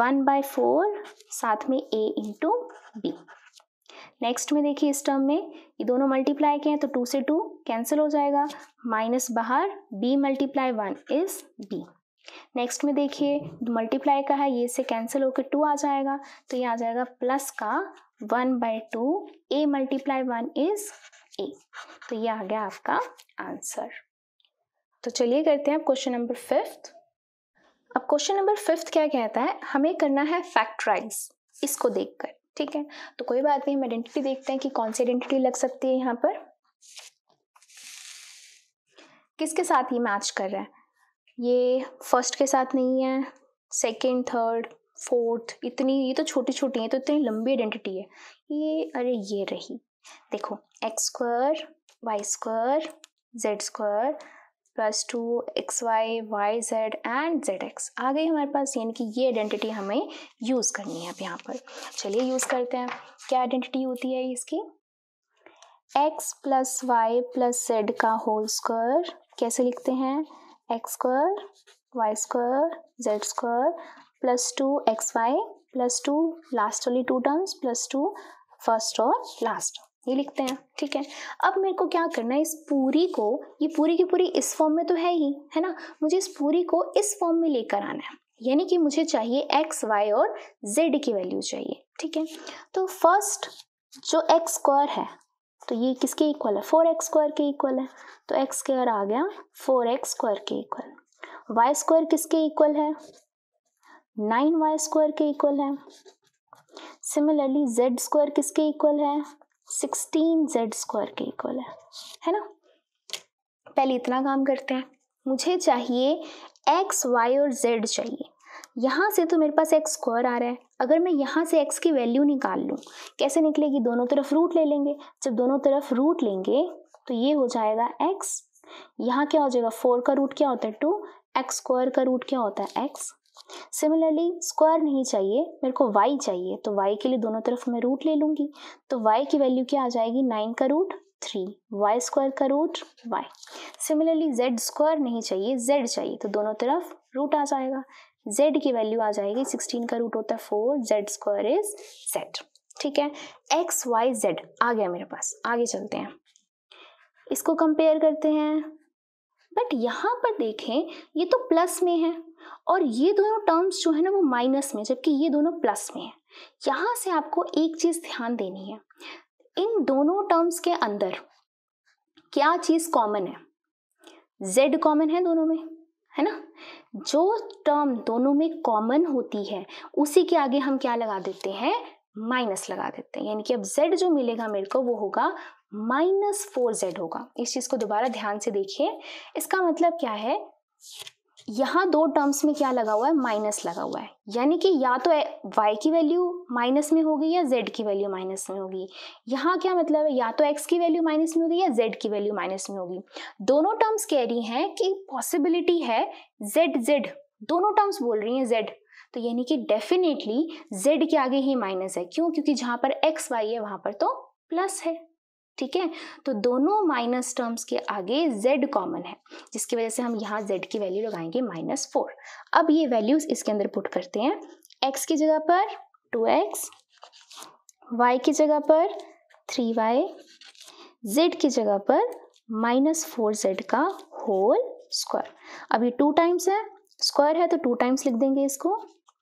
वन बाय फोर साथ में ए इंटू बी नेक्स्ट में देखिए इस टर्म में ये दोनों मल्टीप्लाई के हैं तो टू से टू कैंसिल हो जाएगा माइनस बाहर b multiply one is b next में देखिए मल्टीप्लाई का है ये से कैंसिल होकर टू आ जाएगा तो ये आ जाएगा प्लस का one by two a multiply one is a तो ये आ गया आपका आंसर तो चलिए करते हैं अब क्वेश्चन नंबर फिफ्थ अब क्वेश्चन नंबर फिफ्थ क्या कहता है हमें करना है फैक्ट्राइज इसको देखकर ठीक है तो कोई बात नहीं हम आइडेंटिटी देखते हैं कि कौन सी आइडेंटिटी लग सकती है यहाँ पर किसके साथ ये मैच कर रहा है ये फर्स्ट के साथ नहीं है सेकेंड थर्ड फोर्थ इतनी ये तो छोटी छोटी है तो इतनी लंबी आइडेंटिटी है ये अरे ये रही देखो x square y square z square plus two x y y z and z x आ गई हमारे पास यानी कि ये आइडेंटिटी हमें यूज़ करनी है अब यहाँ पर चलिए यूज़ करते हैं क्या आइडेंटिटी होती है इसकी x plus y plus z का होल स्क्वायर कैसे लिखते हैं x square y square z square plus two x y plus two last वाली two terms plus two first और लास्ट ये लिखते हैं ठीक है अब मेरे को क्या करना है इस पूरी को ये पूरी की पूरी इस फॉर्म में तो है ही है ना मुझे इस पूरी को इस फॉर्म में लेकर आना है यानी कि मुझे चाहिए एक्स वाई और जेड की वैल्यू चाहिए ठीक है तो फर्स्ट जो एक्स स्क्वायर है तो ये किसके इक्वल है फोर एक्स स्क्वायर के इक्वल है तो एक्स स्क्वायर आ गया फोर एक्स स्क्वायर के इक्वल वाई स्क्वायर किसके इक्वल है नाइन वाई स्क्वायर के इक्वल है सिमिलरली जेड स्क्वायर किसके इक्वल है सिक्सटीन जेड स्क्वायर के इक्वल है है ना पहले इतना काम करते हैं मुझे चाहिए एक्स वाई और जेड चाहिए यहाँ से तो मेरे पास एक्स स्क्वायर आ रहा है अगर मैं यहाँ से x की वैल्यू निकाल लूँ कैसे निकलेगी दोनों तरफ रूट ले लेंगे जब दोनों तरफ रूट लेंगे तो ये हो जाएगा x यहाँ क्या हो जाएगा फोर का रूट क्या होता है टू एक्स स्क्वायर का रूट क्या होता है एक्स सिमिलरली स्क्वायर नहीं चाहिए मेरे को y चाहिए तो y के लिए दोनों तरफ मैं रूट ले लूँगी तो y की वैल्यू क्या आ जाएगी नाइन का रूट थ्री वाई स्क्वायर का root Y similarly Z square नहीं चाहिए जेड चाहिए तो दोनों तरफ रूट आ जाएगा z की वैल्यू आ जाएगी 16 का रूट होता है four z square is set ठीक है एक्स वाई जेड आ गया मेरे पास आगे चलते हैं इसको कंपेयर करते हैं बट यहाँ पर देखें ये तो प्लस में है और ये दोनों टर्म्स जो है ना वो माइनस में जबकि ये दोनों प्लस में है यहाँ से आपको एक चीज़ ध्यान देनी है इन दोनों टर्म्स के अंदर क्या चीज़ कॉमन है जेड कॉमन है दोनों में है ना जो टर्म दोनों में कॉमन होती है उसी के आगे हम क्या लगा देते हैं माइनस लगा देते हैं यानी कि अब जेड जो मिलेगा मेरे को वो होगा माइनस फोर जेड होगा इस चीज़ को दोबारा ध्यान से देखिए इसका मतलब क्या है यहाँ दो टर्म्स में क्या लगा हुआ है माइनस लगा हुआ है यानी कि या तो y की वैल्यू माइनस में होगी या z की वैल्यू माइनस में होगी यहाँ क्या मतलब है या तो x की वैल्यू माइनस में होगी या z की वैल्यू माइनस में होगी दोनों टर्म्स कह रही हैं कि पॉसिबिलिटी है z z दोनों टर्म्स बोल रही हैं z तो यानी कि डेफिनेटली z के आगे ही माइनस है क्यों क्योंकि जहाँ पर एक्स वाई है वहाँ पर तो प्लस है ठीक है तो दोनों माइनस टर्म्स के आगे z कॉमन है जिसकी वजह से हम यहाँ z की वैल्यू लगाएंगे माइनस फोर अब ये वैल्यूज इसके अंदर पुट करते हैं x की जगह पर 2x, y की जगह पर 3y, z की जगह पर माइनस फोर जेड का होल स्क्वायर अब ये टू टाइम्स है स्क्वायर है तो टू टाइम्स लिख देंगे इसको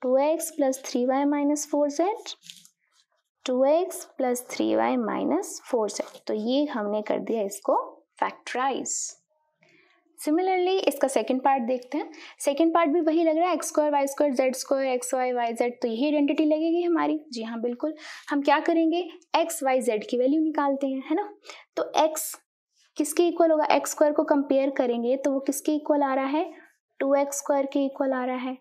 2x x plus three y minus four z two x plus three y minus four seven तो ये हमने कर दिया इसको फैक्टराइज सिमिलरली इसका सेकेंड पार्ट देखते हैं सेकेंड पार्ट भी वही लग रहा है x square y square z square x y y z तो यही आइडेंटिटी लगेगी हमारी जी हाँ बिल्कुल हम क्या करेंगे एक्स वाई जेड की वैल्यू निकालते हैं है ना तो एक्स किसके इक्वल होगा एक्स स्क्वायर को कंपेयर करेंगे तो वो किसके इक्वल आ रहा है टू एक्स स्क्वायर के इक्वल आ रहा है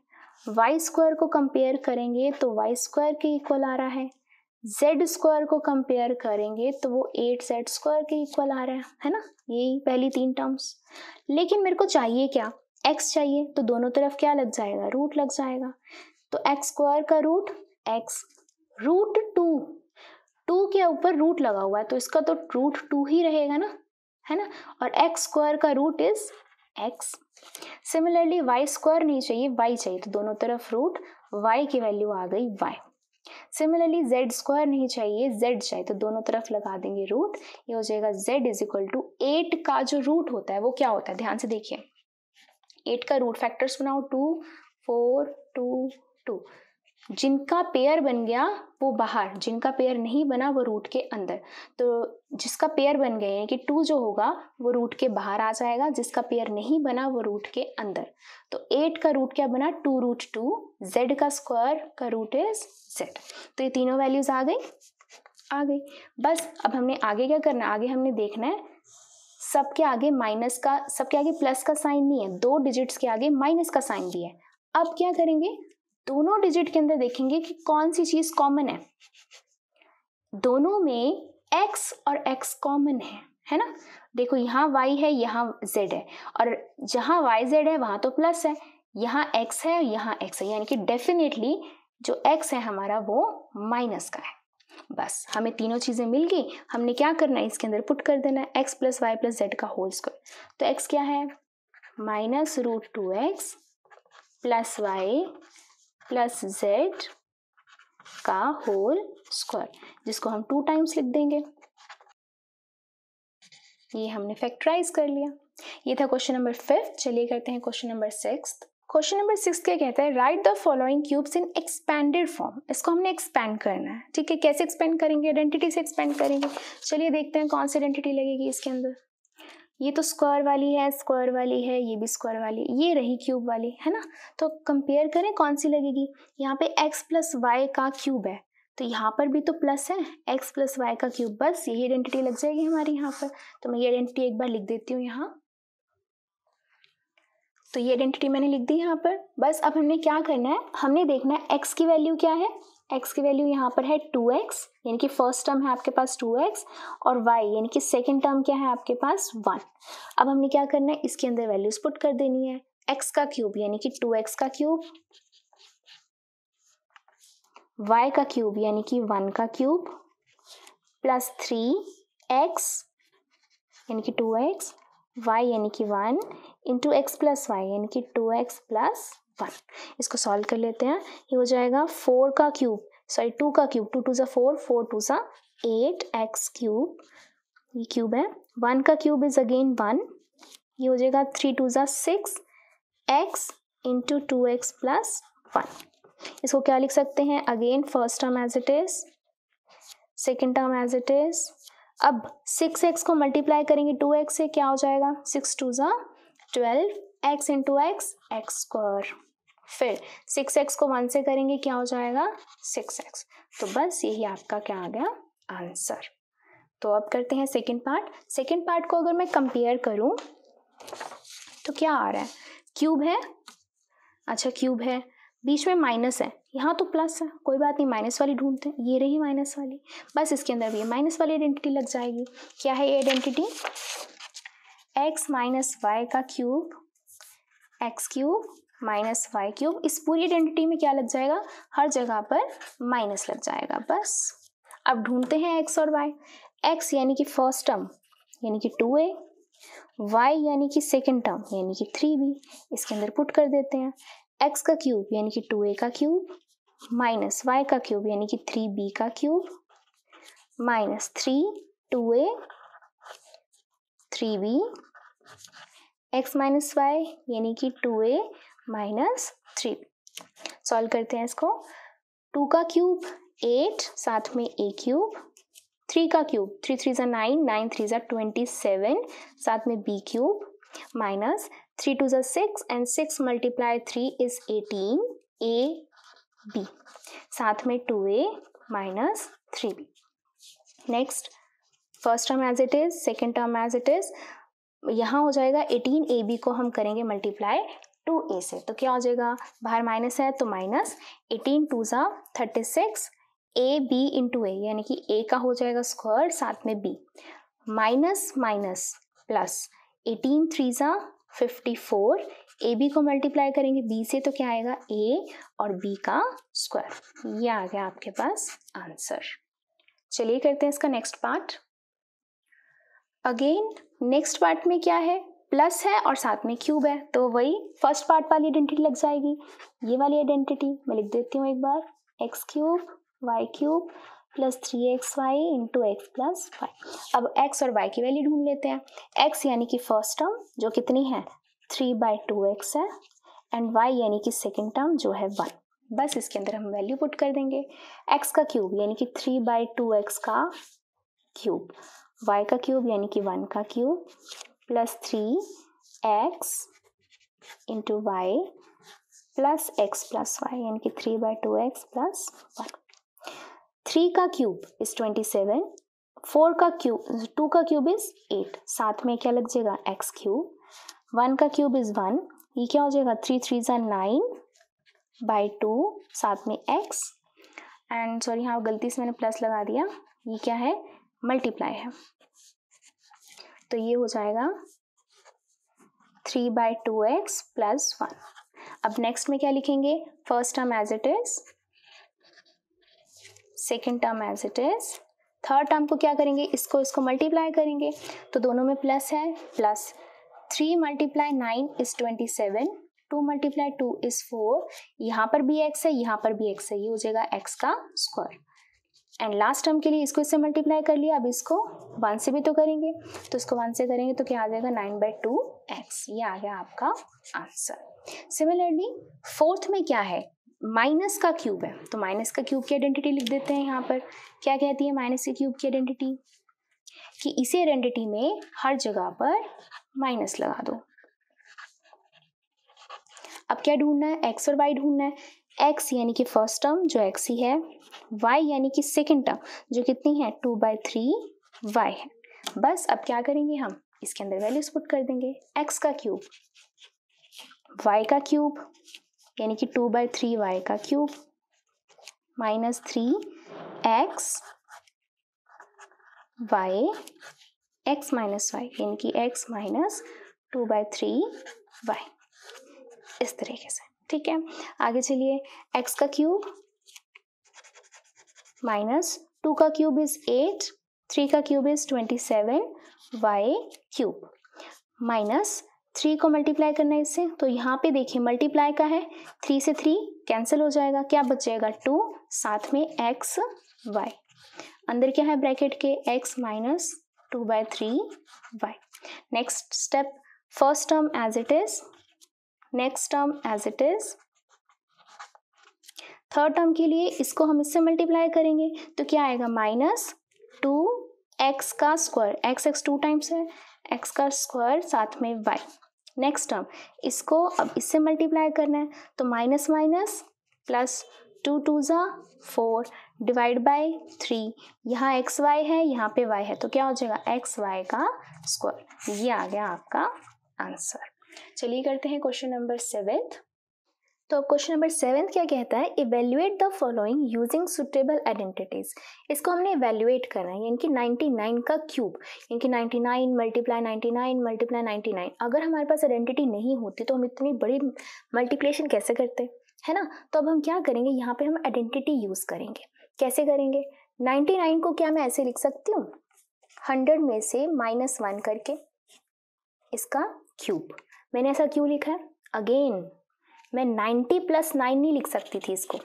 वाई स्क्वायर को कंपेयर करेंगे तो वाई स्क्वायर के इक्वल आ रहा है जेड स्क्वायर को कंपेयर करेंगे तो वो एट जेड स्क्वायर के इक्वल आ रहा है है ना यही पहली तीन टर्म्स लेकिन मेरे को चाहिए क्या एक्स चाहिए तो दोनों तरफ क्या लग जाएगा रूट लग जाएगा तो एक्स स्क्वायर का root x root two two के ऊपर रूट लगा हुआ है तो इसका तो रूट टू ही रहेगा ना है ना और एक्स स्क्वायर का root is x similarly y square नहीं चाहिए वाई चाहिए तो दोनों तरफ रूट वाई की वैल्यू आ गई वाई सिमिलरली जेड स्क्वायर नहीं चाहिए जेड चाहिए तो दोनों तरफ लगा देंगे रूट ये हो जाएगा z is equal to eight का जो रूट होता है वो क्या होता है ध्यान से देखिए एट का रूट फैक्टर्स बनाओ टू फोर टू टू जिनका पेयर बन गया वो बाहर जिनका पेयर नहीं बना वो रूट के अंदर तो जिसका पेयर बन गए हैं कि टू जो होगा वो रूट के बाहर आ जाएगा जिसका पेयर नहीं बना वो रूट के अंदर तो एट का रूट क्या बना टू रूट टू जेड का स्क्वायर का रूट इज जेड तो ये तीनों वैल्यूज आ गई आ गई बस अब हमने आगे क्या करना आगे हमने देखना है सबके आगे माइनस का सबके आगे प्लस का साइन नहीं है दो डिजिट्स के आगे माइनस का साइन भी है अब क्या करेंगे दोनों डिजिट के अंदर देखेंगे कि कौन सी चीज कॉमन है दोनों में x और x कॉमन है है ना देखो यहाँ y है यहाँ z है और जहां y z है वहां तो प्लस है यहाँ x है और यहाँ x है यानी कि डेफिनेटली जो x है हमारा वो माइनस का है बस हमें तीनों चीज़ें मिल गई हमने क्या करना है इसके अंदर पुट कर देना है x plus y plus z का होल स्क्वायर तो एक्स क्या है minus root two x plus y plus z का होल स्क्वायर जिसको हम टू टाइम्स लिख देंगे ये हमने फैक्टराइज कर लिया ये था क्वेश्चन नंबर फिफ्थ चलिए करते हैं question number six question number six क्या कहता है write the following cubes in expanded form इसको हमने एक्सपेंड करना है ठीक है कैसे एक्सपेंड करेंगे आइडेंटिटी से एक्सपेंड करेंगे चलिए देखते हैं कौन सी आइडेंटिटी लगेगी इसके अंदर ये तो स्क्वायर वाली है स्क्वायर वाली है ये भी स्क्वायर वाली ये रही क्यूब वाली है ना तो कंपेयर करें कौन सी लगेगी यहाँ पे एक्स प्लस वाई का क्यूब है तो यहाँ पर भी तो प्लस है एक्स प्लस वाई का क्यूब बस यही आइडेंटिटी लग जाएगी हमारे यहाँ पर तो मैं ये आइडेंटिटी एक बार लिख देती हूँ यहाँ तो ये आइडेंटिटी मैंने लिख दी यहाँ पर बस अब हमने क्या करना है हमने देखना है एक्स की वैल्यू क्या है एक्स की वैल्यू यहाँ पर है टू एक्स यानी कि फर्स्ट टर्म है आपके पास टू एक्स और वाई यानी कि सेकेंड टर्म क्या है आपके पास वन अब हमने क्या करना है इसके अंदर वैल्यूज पुट कर देनी है एक्स का क्यूब यानी कि टू एक्स का क्यूब वाई का क्यूब यानी कि वन का क्यूब प्लस थ्री एक्स यानी कि टू एक्स वाई यानी कि one into x plus y यानी कि टू एक्स प्लस वन इसको सॉल्व कर लेते हैं ये हो जाएगा फोर का क्यूब सॉरी टू का क्यूब टू टू सा फोर फोर टू सा एट एक्स क्यूब ये क्यूब है वन का क्यूब इज़ अगेन वन ये हो जाएगा थ्री टू सा six x into two x plus one इसको क्या लिख सकते हैं again first term as it is second term as it is अब सिक्स एक्स को मल्टीप्लाई करेंगे टू एक्स से क्या हो जाएगा सिक्स टू ज़ा twelve x into x x square फिर सिक्स एक्स को वन से करेंगे क्या हो जाएगा सिक्स एक्स तो बस यही आपका क्या आ गया आंसर तो अब करते हैं सेकेंड पार्ट सेकेंड पार्ट को अगर मैं कंपेयर करूं तो क्या आ रहा है क्यूब है अच्छा क्यूब है बीच में माइनस है यहाँ तो प्लस है कोई बात नहीं माइनस वाली ढूंढते हैं ये रही माइनस वाली बस इसके अंदर भी माइनस वाली आइडेंटिटी लग जाएगी क्या है ये आइडेंटिटी एक्स माइनस वाई का cube x cube minus y cube इस पूरी आइडेंटिटी में क्या लग जाएगा हर जगह पर माइनस लग जाएगा बस अब ढूंढते हैं एक्स और वाई एक्स यानी कि फर्स्ट टर्म यानी कि टू ए वाई यानी कि सेकेंड टर्म यानी कि थ्री बी इसके अंदर पुट कर देते हैं एक्स का क्यूब यानी कि टू ए का क्यूब माइनस वाई का क्यूब यानी कि थ्री बी का cube minus three two a three b x minus y यानी कि two a minus three solve करते हैं इसको टू का क्यूब एट साथ में ए क्यूब थ्री का क्यूब थ्री थ्री ज़ा नाइन नाइन थ्री ज़ा ट्वेंटी सेवन साथ में b cube minus three two ज़ा six and six multiply three is eighteen A B साथ में two a minus three b next first term as it is second term as it is यहाँ हो जाएगा एटीन ए बी को हम करेंगे मल्टीप्लाई टू ए से तो क्या हो जाएगा बाहर माइनस है तो माइनस एटीन टू ज़ा thirty six a b into a यानी कि ए का हो जाएगा स्क्वायर साथ में b minus minus plus eighteen three ज़ा फिफ्टी फोर ए बी को मल्टीप्लाई करेंगे बी से तो क्या आएगा ए और बी का स्क्वायर ये आ गया आपके पास आंसर चलिए करते हैं इसका next part again next part में क्या है प्लस है और साथ में क्यूब है तो वही फर्स्ट पार्ट वाली आइडेंटिटी लग जाएगी ये वाली आइडेंटिटी मैं लिख देती हूँ एक बार x cube y cube plus three x y into x plus y अब एक्स और वाई की वैल्यू ढूंढ लेते हैं एक्स यानी कि फर्स्ट टर्म जो कितनी है थ्री बाई टू एक्स है एंड वाई यानी कि सेकेंड टर्म जो है वन बस इसके अंदर हम वैल्यू पुट कर देंगे एक्स का क्यूब यानी कि थ्री बाई टू एक्स का क्यूब वाई का क्यूब यानी कि वन का cube plus three x into y plus x plus y यानी कि three by two x plus one three का cube is twenty seven four का क्यूब टू का क्यूब इज एट साथ में क्या लग जाएगा एक्स क्यूब वन का क्यूब इज वन ये क्या हो जाएगा थ्री थ्री जन नाइन बाई टू साथ में एक्स एंड सॉरी हाँ गलती से मैंने प्लस लगा दिया ये क्या है मल्टीप्लाई है तो ये हो जाएगा three by two x plus one अब नेक्स्ट में क्या लिखेंगे first term as it is second term as it is third term को क्या करेंगे इसको इसको मल्टीप्लाई करेंगे तो दोनों में प्लस है plus three multiply nine is twenty seven two multiply two is four यहाँ पर भी एक्स है यहाँ पर भी एक्स है ये हो जाएगा एक्स का स्क्वायर एंड लास्ट टर्म के लिए इसको इससे मल्टीप्लाई कर लिया अब इसको वन से भी तो करेंगे तो इसको वन से करेंगे तो क्या आ जाएगा नाइन बाई टू एक्स ये आ गया आपका आंसर सिमिलरली फोर्थ में क्या है माइनस का क्यूब है तो माइनस का क्यूब की आइडेंटिटी लिख देते हैं यहाँ पर क्या कहती है माइनस के क्यूब की आइडेंटिटी कि इसी आइडेंटिटी में हर जगह पर माइनस लगा दो अब क्या ढूंढना है एक्स और वाई ढूंढना है एक्स यानी कि फर्स्ट टर्म जो एक्स ही है वाई यानी कि सेकेंड टर्म जो कितनी है टू बाई थ्री वाई है बस अब क्या करेंगे हम इसके अंदर वैल्यूज पुट कर देंगे एक्स का क्यूब वाई का क्यूब यानी कि टू बाई थ्री वाई का cube minus three x y x minus y यानी कि x minus two by three y इस तरीके से ठीक है आगे चलिए एक्स का क्यूब माइनस टू का क्यूब इज एट थ्री का cube is twenty seven y cube minus three को मल्टीप्लाई करना है इससे तो यहाँ पे देखिए मल्टीप्लाई का है थ्री से थ्री कैंसिल हो जाएगा क्या बच जाएगा टू साथ में एक्स वाई अंदर क्या है ब्रैकेट के x minus two by three y next step first term as it is next term as it is third term के लिए इसको हम इससे मल्टीप्लाई करेंगे तो क्या आएगा माइनस टू एक्स का square x x two times है एक्स का स्क्वायर साथ में वाई नेक्स्ट टर्म इसको अब इससे मल्टीप्लाई करना है तो minus minus plus two two ज़ा फोर डिवाइड बाय थ्री यहाँ एक्स वाई है यहाँ पे वाई है तो क्या हो जाएगा एक्स वाई का स्क्वायर ये आ गया आपका आंसर चलिए करते हैं क्वेश्चन नंबर सेवेंथ तो अब क्वेश्चन नंबर सेवेंथ क्या कहता है evaluate the following using suitable identities इसको हमने इवेल्युएट करना है यानी कि 99 का क्यूब यानी कि 99 मल्टीप्लाई 99 मल्टीप्लाई 99 अगर हमारे पास आइडेंटिटी नहीं होती तो हम इतनी बड़ी मल्टीप्लेशन कैसे करते है ना तो अब हम क्या करेंगे यहाँ पर हम आइडेंटिटी यूज़ करेंगे कैसे करेंगे 99 को क्या मैं ऐसे लिख सकती हूँ हंड्रेड में से माइनस वन करके इसका क्यूब मैंने ऐसा क्यों लिखा है अगेन मैं 90 प्लस नाइन नहीं लिख सकती थी इसको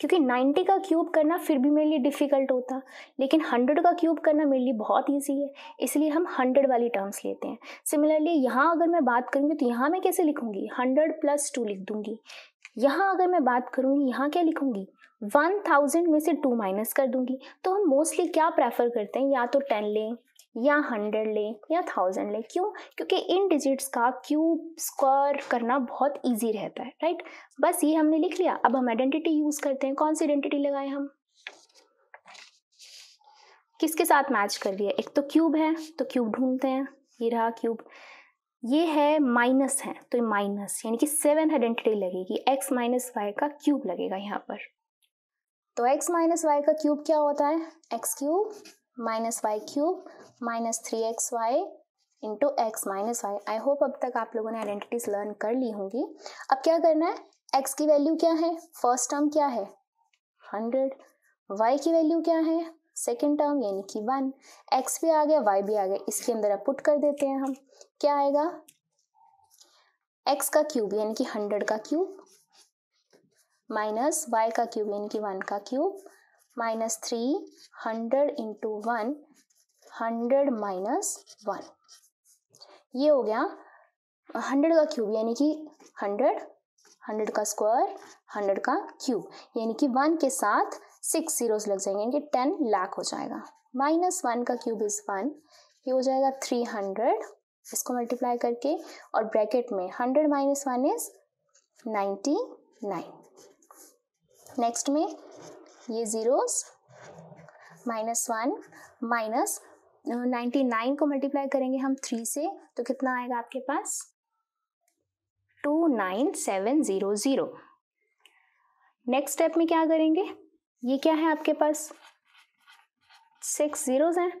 क्योंकि 90 का क्यूब करना फिर भी मेरे लिए डिफ़िकल्ट होता लेकिन 100 का क्यूब करना मेरे लिए बहुत ईजी है इसलिए हम 100 वाली टर्म्स लेते हैं सिमिलरली यहाँ अगर मैं बात करूँगी तो यहाँ मैं कैसे लिखूँगी 100 प्लस टू लिख दूँगी यहाँ अगर मैं बात करूँगी यहाँ क्या लिखूँगी वन थाउजेंड में से टू माइनस कर दूँगी तो हम मोस्टली क्या प्रेफर करते हैं या तो टेन लें या हंड्रेड लें या थाउजेंड लें क्यों क्योंकि इन डिजिट्स का क्यूब स्क्वायर करना बहुत इजी रहता है राइट बस ये हमने लिख लिया अब हम आइडेंटिटी यूज़ करते हैं कौन सी आइडेंटिटी लगाए हम किसके साथ मैच कर लिया एक तो क्यूब है तो क्यूब ढूंढते हैं ये रहा क्यूब ये है माइनस है तो माइनस यानी कि सेवन आइडेंटिटी लगेगी एक्स माइनस वाई का क्यूब लगेगा यहाँ पर तो एक्स माइनस वाई का क्यूब क्या होता है x cube minus y cube minus three x y into x minus y I hope अब तक आप लोगों ने आइडेंटिटीज लर्न कर ली होंगी अब क्या करना है एक्स की वैल्यू क्या है फर्स्ट टर्म क्या है हंड्रेड वाई की वैल्यू क्या है सेकेंड टर्म यानी कि वन एक्स भी आ गया वाई भी आ गया इसके अंदर अब पुट कर देते हैं हम क्या आएगा एक्स का क्यूब यानी कि हंड्रेड का क्यूब माइनस वाई का क्यूब यानी कि वन का cube minus three hundred into one hundred minus one ये हो गया हंड्रेड का क्यूब यानी कि हंड्रेड हंड्रेड का स्क्वायर हंड्रेड का क्यूब यानी कि वन के साथ सिक्स जीरोस लग जाएंगे यानी कि टेन लाख हो जाएगा माइनस वन का क्यूब इज़ वन ये हो जाएगा थ्री हंड्रेड इसको मल्टीप्लाई करके और ब्रैकेट में hundred minus one is ninety nine next में ये zeros minus one minus ninety nine को मल्टीप्लाई करेंगे हम थ्री से तो कितना आएगा आपके पास two nine seven zero zero next step में क्या करेंगे ये क्या है आपके पास सिक्स जीरोस हैं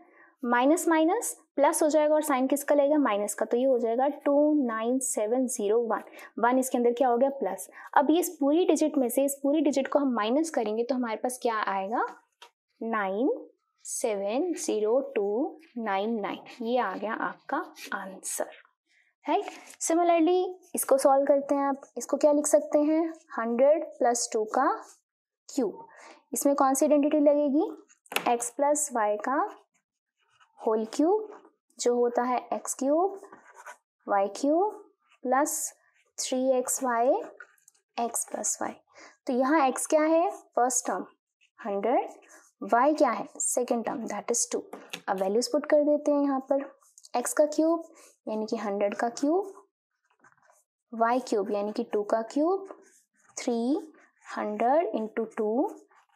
माइनस माइनस प्लस हो जाएगा और साइन किसका लगेगा माइनस का तो ये हो जाएगा two nine seven zero one one इसके अंदर क्या हो गया प्लस अब ये इस पूरी डिजिट में से इस पूरी डिजिट को हम माइनस करेंगे तो हमारे पास क्या आएगा nine seven zero two nine nine ये आ गया आपका आंसर राइट सिमिलरली इसको सॉल्व करते हैं आप इसको क्या लिख सकते हैं हंड्रेड प्लस टू का क्यूब इसमें कौन सी आइडेंटिटी लगेगी एक्स प्लस वाई का होल क्यूब जो होता है x cube y cube plus three x y x plus y तो यहाँ एक्स क्या है फर्स्ट टर्म हंड्रेड वाई क्या है second term that is two अब वैल्यूज पुट कर देते हैं यहाँ पर एक्स का क्यूब यानी कि हंड्रेड का क्यूब वाई क्यूब यानी कि टू का cube three hundred into two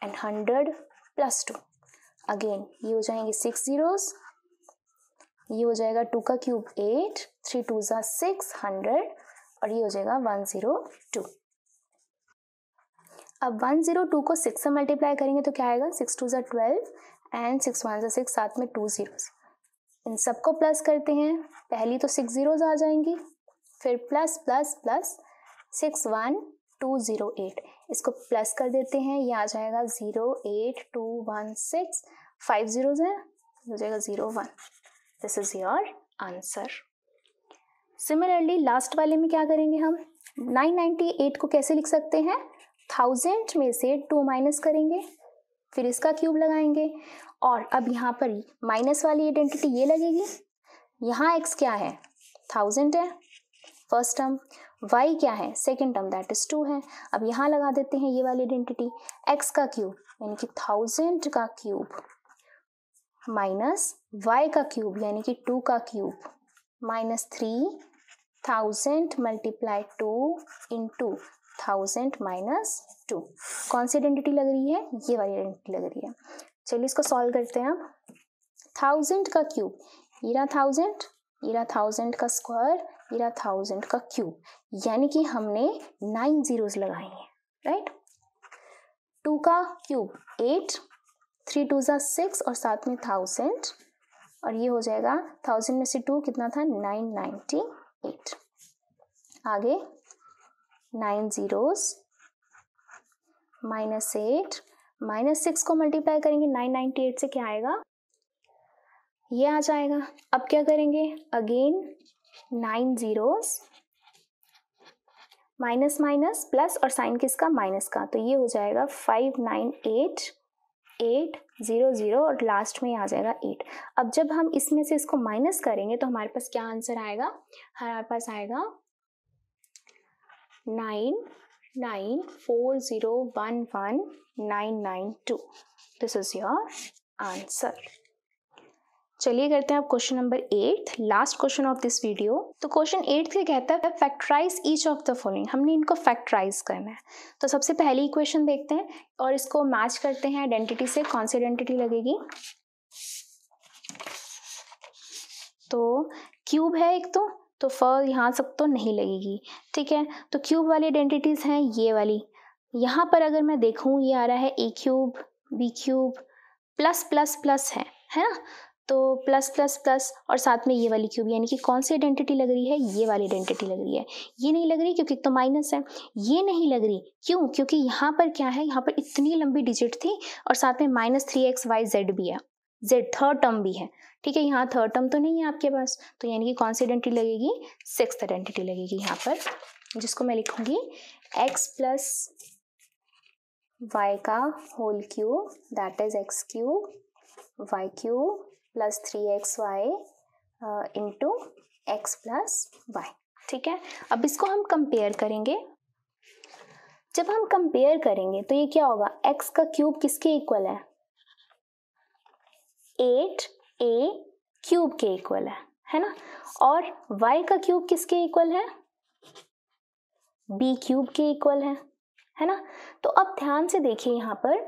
and hundred plus two again ये हो जाएंगे सिक्स जीरोज़ ये हो जाएगा टू का क्यूब एट थ्री टू ज़ा सिक्स हंड्रेड और ये हो जाएगा वन ज़ीरो टू अब वन ज़ीरो टू को सिक्स से मल्टीप्लाई करेंगे तो क्या आएगा सिक्स टू ज़ा ट्वेल्व एंड सिक्स वन ज़ा सिक्स साथ में टू ज़ीरो इन सबको प्लस करते हैं पहली तो सिक्स ज़ीरोज आ जाएंगी फिर plus plus plus six one two zero eight इसको प्लस कर देते हैं ये आ जाएगा zero eight two one six five zeros हैं हो जाएगा zero one this is your answer similarly last वाले में क्या करेंगे हम 998 को कैसे लिख सकते हैं थाउजेंड में से टू माइनस करेंगे फिर इसका क्यूब लगाएंगे और अब यहाँ पर माइनस वाली आइडेंटिटी ये लगेगी यहाँ एक्स क्या है थाउजेंड है फर्स्ट टर्म वाई क्या है second term that is two है अब यहाँ लगा देते हैं ये वाली आइडेंटिटी एक्स का क्यूब यानी कि थाउजेंड का क्यूब माइनस वाई का क्यूब यानी कि टू का cube minus three thousand multiply two in two thousand minus two कौन सी आइडेंटिटी लग रही है ये वाली आइडेंटिटी लग रही है चलिए इसको सॉल्व करते हैं आप थाउजेंड का क्यूब इरा थाउजेंड इरा थाउजेंड का स्क्वायर इरा थाउजेंड का क्यूब यानी कि हमने नाइन जीरोज लगाई हैं राइट टू का क्यूब एट थ्री टू ज़ा सिक्स और साथ में थाउजेंड और ये हो जाएगा थाउजेंड में से टू कितना था नाइन नाइन्टी एट आगे nine zeros minus eight minus six को मल्टीप्लाई करेंगे नाइन नाइन्टी एट से क्या आएगा ये आ जाएगा अब क्या करेंगे again nine zeros minus minus plus और साइन किसका माइनस का तो ये हो जाएगा five nine eight eight zero zero और लास्ट में आ जाएगा एट अब जब हम इसमें से इसको माइनस करेंगे तो हमारे पास क्या आंसर आएगा हमारे पास आएगा nine nine four zero one one nine nine two this is your answer चलिए करते हैं अब question number eight last question of this video तो क्वेश्चन एट के कहता है factorise each of the following हमने इनको फैक्टराइज करना है तो सबसे पहले इक्वेशन देखते हैं और इसको मैच करते हैं आइडेंटिटी से कौन सी आइडेंटिटी लगेगी तो क्यूब है एक तो तो फ यहाँ सब तो नहीं लगेगी ठीक है तो क्यूब वाली आइडेंटिटीज़ हैं ये वाली यहाँ पर अगर मैं देखूँ ये आ रहा है a cube b cube plus plus plus है है ना तो प्लस प्लस प्लस और साथ में ये वाली क्यूब यानी कि कौन सी आइडेंटिटी लग रही है ये वाली आइडेंटिटी लग रही है ये नहीं लग रही क्योंकि तो माइनस है ये नहीं लग रही क्यों क्योंकि यहाँ पर क्या है यहाँ पर इतनी लंबी डिजिट थी और साथ में minus three x y z भी है जेड थर्ड टर्म भी है ठीक है यहाँ थर्ड टर्म तो नहीं है आपके पास तो यानी कि कौन सी आइडेंटिटी लगेगी सिक्स आइडेंटिटी लगेगी यहाँ पर जिसको मैं लिखूंगी एक्स प्लस वाई का whole cube that is x cube y cube plus three x y into x plus y ठीक है अब इसको हम कंपेयर करेंगे जब हम कंपेयर करेंगे तो ये क्या होगा x का क्यूब किसके इक्वल है एट ए क्यूब के इक्वल है है ना और y का क्यूब किसके इक्वल है b क्यूब के इक्वल है है ना तो अब ध्यान से देखिए यहां पर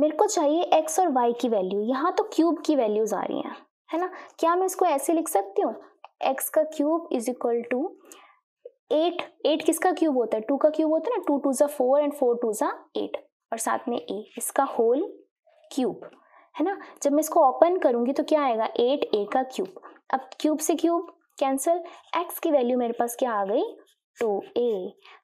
मेरे को चाहिए एक्स और वाई की वैल्यू यहाँ तो क्यूब की वैल्यूज आ रही हैं है ना क्या मैं इसको ऐसे लिख सकती हूँ एक्स का cube is equal to eight eight किसका क्यूब होता है टू का क्यूब होता है ना टू टू ज़ा फोर एंड फोर टू ज़ा एट और साथ में ए इसका होल क्यूब है ना जब मैं इसको ओपन करूँगी तो क्या आएगा एट ए का क्यूब अब क्यूब से क्यूब कैंसिल एक्स की वैल्यू मेरे पास क्या आ गई टू ए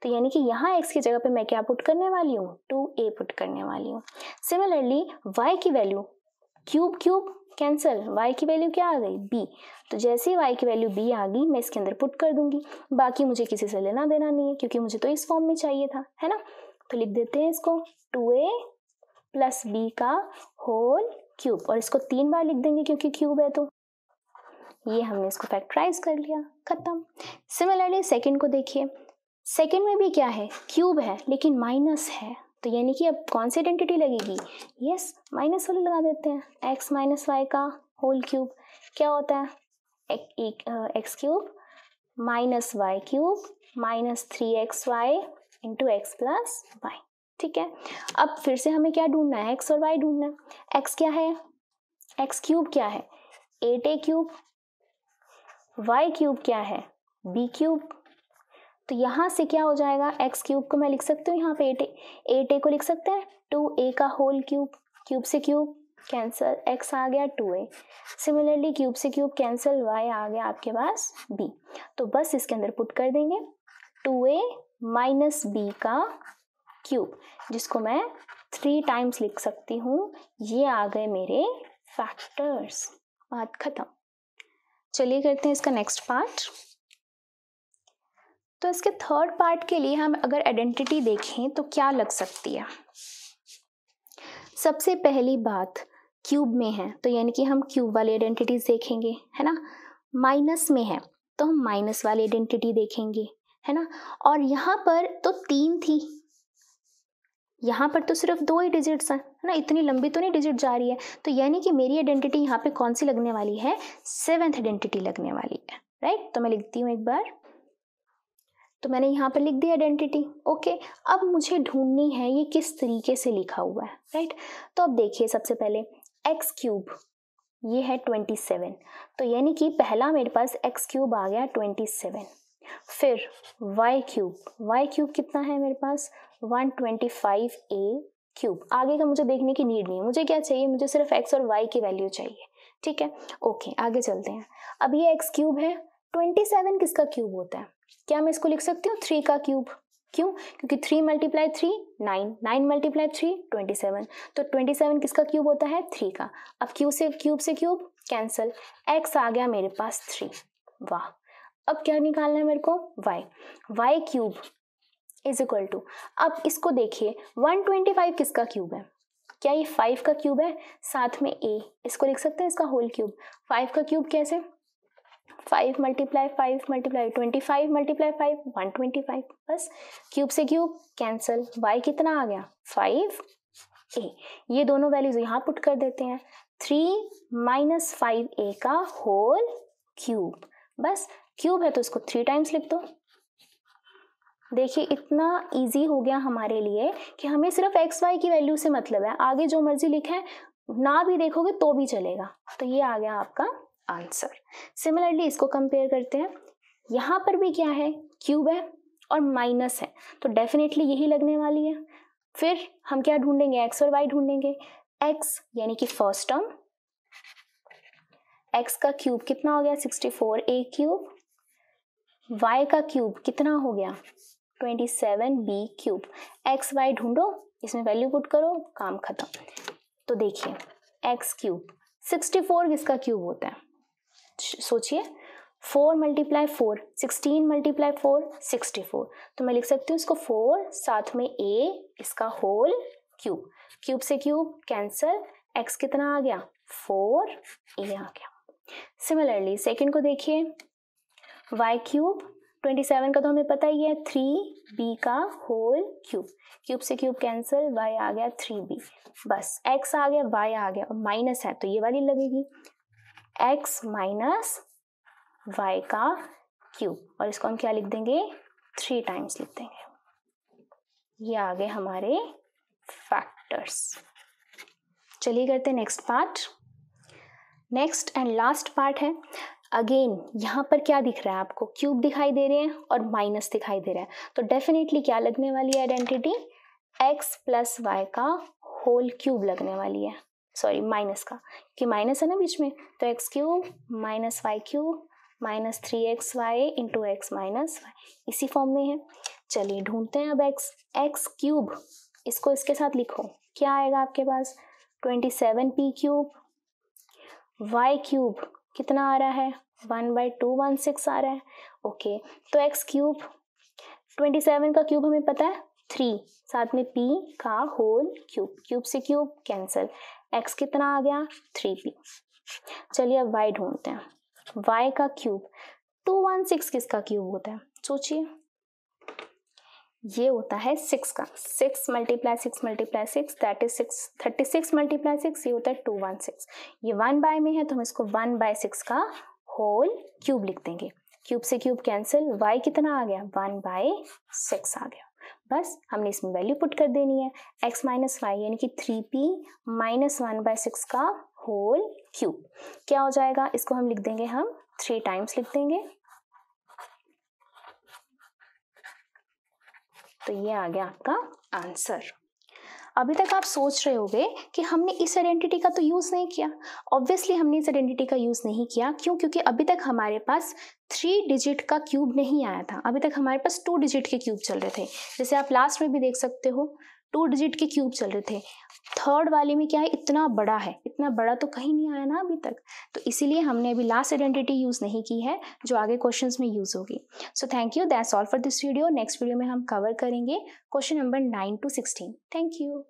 तो यानी कि यहाँ एक्स की जगह पे मैं क्या पुट करने वाली हूँ टू ए पुट करने वाली हूँ सिमिलरली वाई की value cube cube cancel y की वैल्यू क्या आ गई b तो जैसे ही y की वैल्यू b आ गई मैं इसके अंदर पुट कर दूंगी बाकी मुझे किसी से लेना देना नहीं है क्योंकि मुझे तो इस फॉर्म में चाहिए था है ना तो लिख देते हैं इसको टू ए प्लस बी का होल क्यूब और इसको तीन बार लिख देंगे क्योंकि क्यूब है तो ये हमने इसको फैक्टराइज कर लिया खत्म सिमिलरली सेकेंड को देखिए सेकेंड में भी क्या है क्यूब है लेकिन माइनस है तो यानी कि अब कौन सी आइडेंटिटी लगेगी यस yes, माइनस वाले लगा देते हैं एक्स माइनस वाई का होल क्यूब क्या होता है एक, एक, x cube minus y cube minus three x y into x plus y ठीक है अब फिर से हमें क्या ढूंढना है एक्स और वाई ढूंढना है एक्स क्या है एक्स क्यूब क्या है eight a cube y cube क्या है बी क्यूब तो यहाँ से क्या हो जाएगा एक्स क्यूब को मैं लिख सकती हूँ यहाँ पे एट एट ए को लिख सकते हैं टू ए का होल क्यूब क्यूब से क्यूब कैंसल एक्स आ गया टू ए सिमिलरली क्यूब से क्यूब कैंसल वाई आ गया आपके पास बी तो बस इसके अंदर पुट कर देंगे टू ए माइनस बी का क्यूब जिसको मैं थ्री टाइम्स लिख सकती हूँ ये आ गए मेरे फैक्टर्स बात खत्म चलिए करते हैं इसका नेक्स्ट पार्ट तो इसके थर्ड पार्ट के लिए हम अगर आइडेंटिटी देखें तो क्या लग सकती है सबसे पहली बात क्यूब में है तो यानी कि हम क्यूब वाली आइडेंटिटीज देखेंगे है ना माइनस में है तो हम माइनस वाली आइडेंटिटी देखेंगे है ना और यहाँ पर तो तीन थी यहाँ पर तो सिर्फ दो ही डिजिट्स हैं है ना इतनी लंबी तो नहीं डिजिट जा रही है तो यानी कि मेरी आइडेंटिटी यहाँ पे कौन सी लगने वाली है सेवेंथ आइडेंटिटी लगने वाली है राइट तो मैं लिखती हूँ एक बार तो मैंने यहाँ पर लिख दी आइडेंटिटी ओके अब मुझे ढूंढनी है ये किस तरीके से लिखा हुआ है राइट तो अब देखिए सबसे पहले एक्स क्यूब ये है ट्वेंटी सेवन तो यानी कि पहला मेरे पास एक्स क्यूब आ गया ट्वेंटी सेवन फिर वाई क्यूब वाई क्यूब कितना है मेरे पास ट्वेंटी फाइव ए क्यूब आगे का मुझे देखने की नीड नहीं है मुझे क्या चाहिए मुझे सिर्फ एक्स और वाई की वैल्यू चाहिए ठीक है ओके आगे चलते हैं अब ये एक्स क्यूब है ट्वेंटी सेवन किसका क्यूब होता है क्या मैं इसको लिख सकती हूँ थ्री का क्यूब क्यों क्योंकि three multiply three nine nine multiply three twenty seven तो ट्वेंटी सेवन किसका क्यूब होता है थ्री का अब क्यू से क्यूब से क्यूब कैंसल एक्स आ गया मेरे पास थ्री वाह अब क्या निकालना है मेरे को y y cube is equal to अब इसको देखिए 125 किसका क्यूब है क्या ये फाइव का क्यूब है साथ में ए इसको लिख सकते हैं इसका होल क्यूब फाइव का क्यूब कैसे five multiply five multiply twenty five multiply five one twenty five बस क्यूब से क्यूब कैंसल वाई कितना आ गया फाइव ए ये दोनों वैल्यूज यहाँ पुट कर देते हैं थ्री माइनस फाइव ए का होल क्यूब बस क्यूब है तो इसको थ्री टाइम्स लिख दो देखिए इतना ईजी हो गया हमारे लिए कि हमें सिर्फ एक्स वाई की वैल्यू से मतलब है आगे जो मर्जी लिखें ना भी देखोगे तो भी चलेगा तो ये आ गया आपका आंसर सिमिलरली इसको कंपेयर करते हैं यहाँ पर भी क्या है क्यूब है और माइनस है तो डेफिनेटली यही लगने वाली है फिर हम क्या ढूंढेंगे एक्स और वाई ढूंढेंगे एक्स यानी कि फर्स्ट टर्म एक्स का क्यूब कितना हो गया sixty four a cube y का क्यूब कितना हो गया twenty seven b cube x y ढूंढो इसमें वैल्यू पुट करो काम खत्म तो देखिए एक्स क्यूब सिक्सटी फोर किसका क्यूब होता है सोचिए four multiply four sixteen multiply four sixty four तो मैं लिख सकती हूँ इसको फोर साथ में ए इसका होल क्यूब क्यूब से क्यूब कैंसल एक्स कितना आ गया फोर ए आ गया सिमिलरली सेकेंड को देखिए वाई क्यूब ट्वेंटी सेवन का तो हमें पता ही है थ्री बी का होल क्यूब क्यूब से क्यूब कैंसिल वाई आ गया थ्री बी बस एक्स आ गया वाई आ गया और माइनस है तो ये वाली लगेगी एक्स माइनस वाई का क्यूब और इसको हम क्या लिख देंगे थ्री टाइम्स लिख देंगे ये आ गए हमारे फैक्टर्स चलिए करते next part next and last part है अगेन यहाँ पर क्या दिख रहा है आपको क्यूब दिखाई दे रहे हैं और माइनस दिखाई दे रहा है तो डेफिनेटली क्या लगने वाली है आइडेंटिटी एक्स प्लस वाई का होल क्यूब लगने वाली है सॉरी माइनस का कि माइनस है ना बीच में तो x cube minus y cube minus three x y into x minus y इसी फॉर्म में है चलिए ढूंढते हैं अब एक्स एक्स क्यूब इसको इसके साथ लिखो क्या आएगा आपके पास twenty seven p cube y cube कितना आ रहा है one by two one six आ रहा है ओके तो एक्स क्यूब ट्वेंटी सेवन का क्यूब हमें पता है थ्री साथ में पी का होल क्यूब क्यूब से क्यूब कैंसिल एक्स कितना आ गया थ्री पी चलिए अब वाई ढूंढते हैं वाई का क्यूब टू तो वन सिक्स किसका क्यूब होता है सोचिए ये होता है सिक्स का six multiply six multiply six that is six thirty six multiply six ये होता है टू वन सिक्स ये वन बाय में है तो हम इसको वन बाय सिक्स का होल क्यूब लिख देंगे क्यूब से क्यूब कैंसिल वाई कितना आ गया वन बाय सिक्स आ गया बस हमने इसमें वैल्यू पुट कर देनी है एक्स माइनस वाई यानी कि three p minus one by six का होल क्यूब क्या हो जाएगा इसको हम लिख देंगे हम थ्री टाइम्स लिख देंगे तो ये आ गया आपका आंसर अभी तक आप सोच रहे होंगे कि हमने इस आइडेंटिटी का तो यूज़ नहीं किया ऑब्वियसली हमने इस आइडेंटिटी का यूज़ नहीं किया क्यों क्योंकि अभी तक हमारे पास थ्री डिजिट का क्यूब नहीं आया था अभी तक हमारे पास टू डिजिट के क्यूब चल रहे थे जैसे आप लास्ट में भी देख सकते हो टू डिजिट के क्यूब चल रहे थे थर्ड वाले में क्या है इतना बड़ा है इतना बड़ा तो कहीं नहीं आया ना अभी तक तो इसीलिए हमने अभी लास्ट आइडेंटिटी यूज़ नहीं की है जो आगे क्वेश्चन में यूज़ होगी so thank you that's all for this video next video में हम कवर करेंगे question number nine to sixteen thank you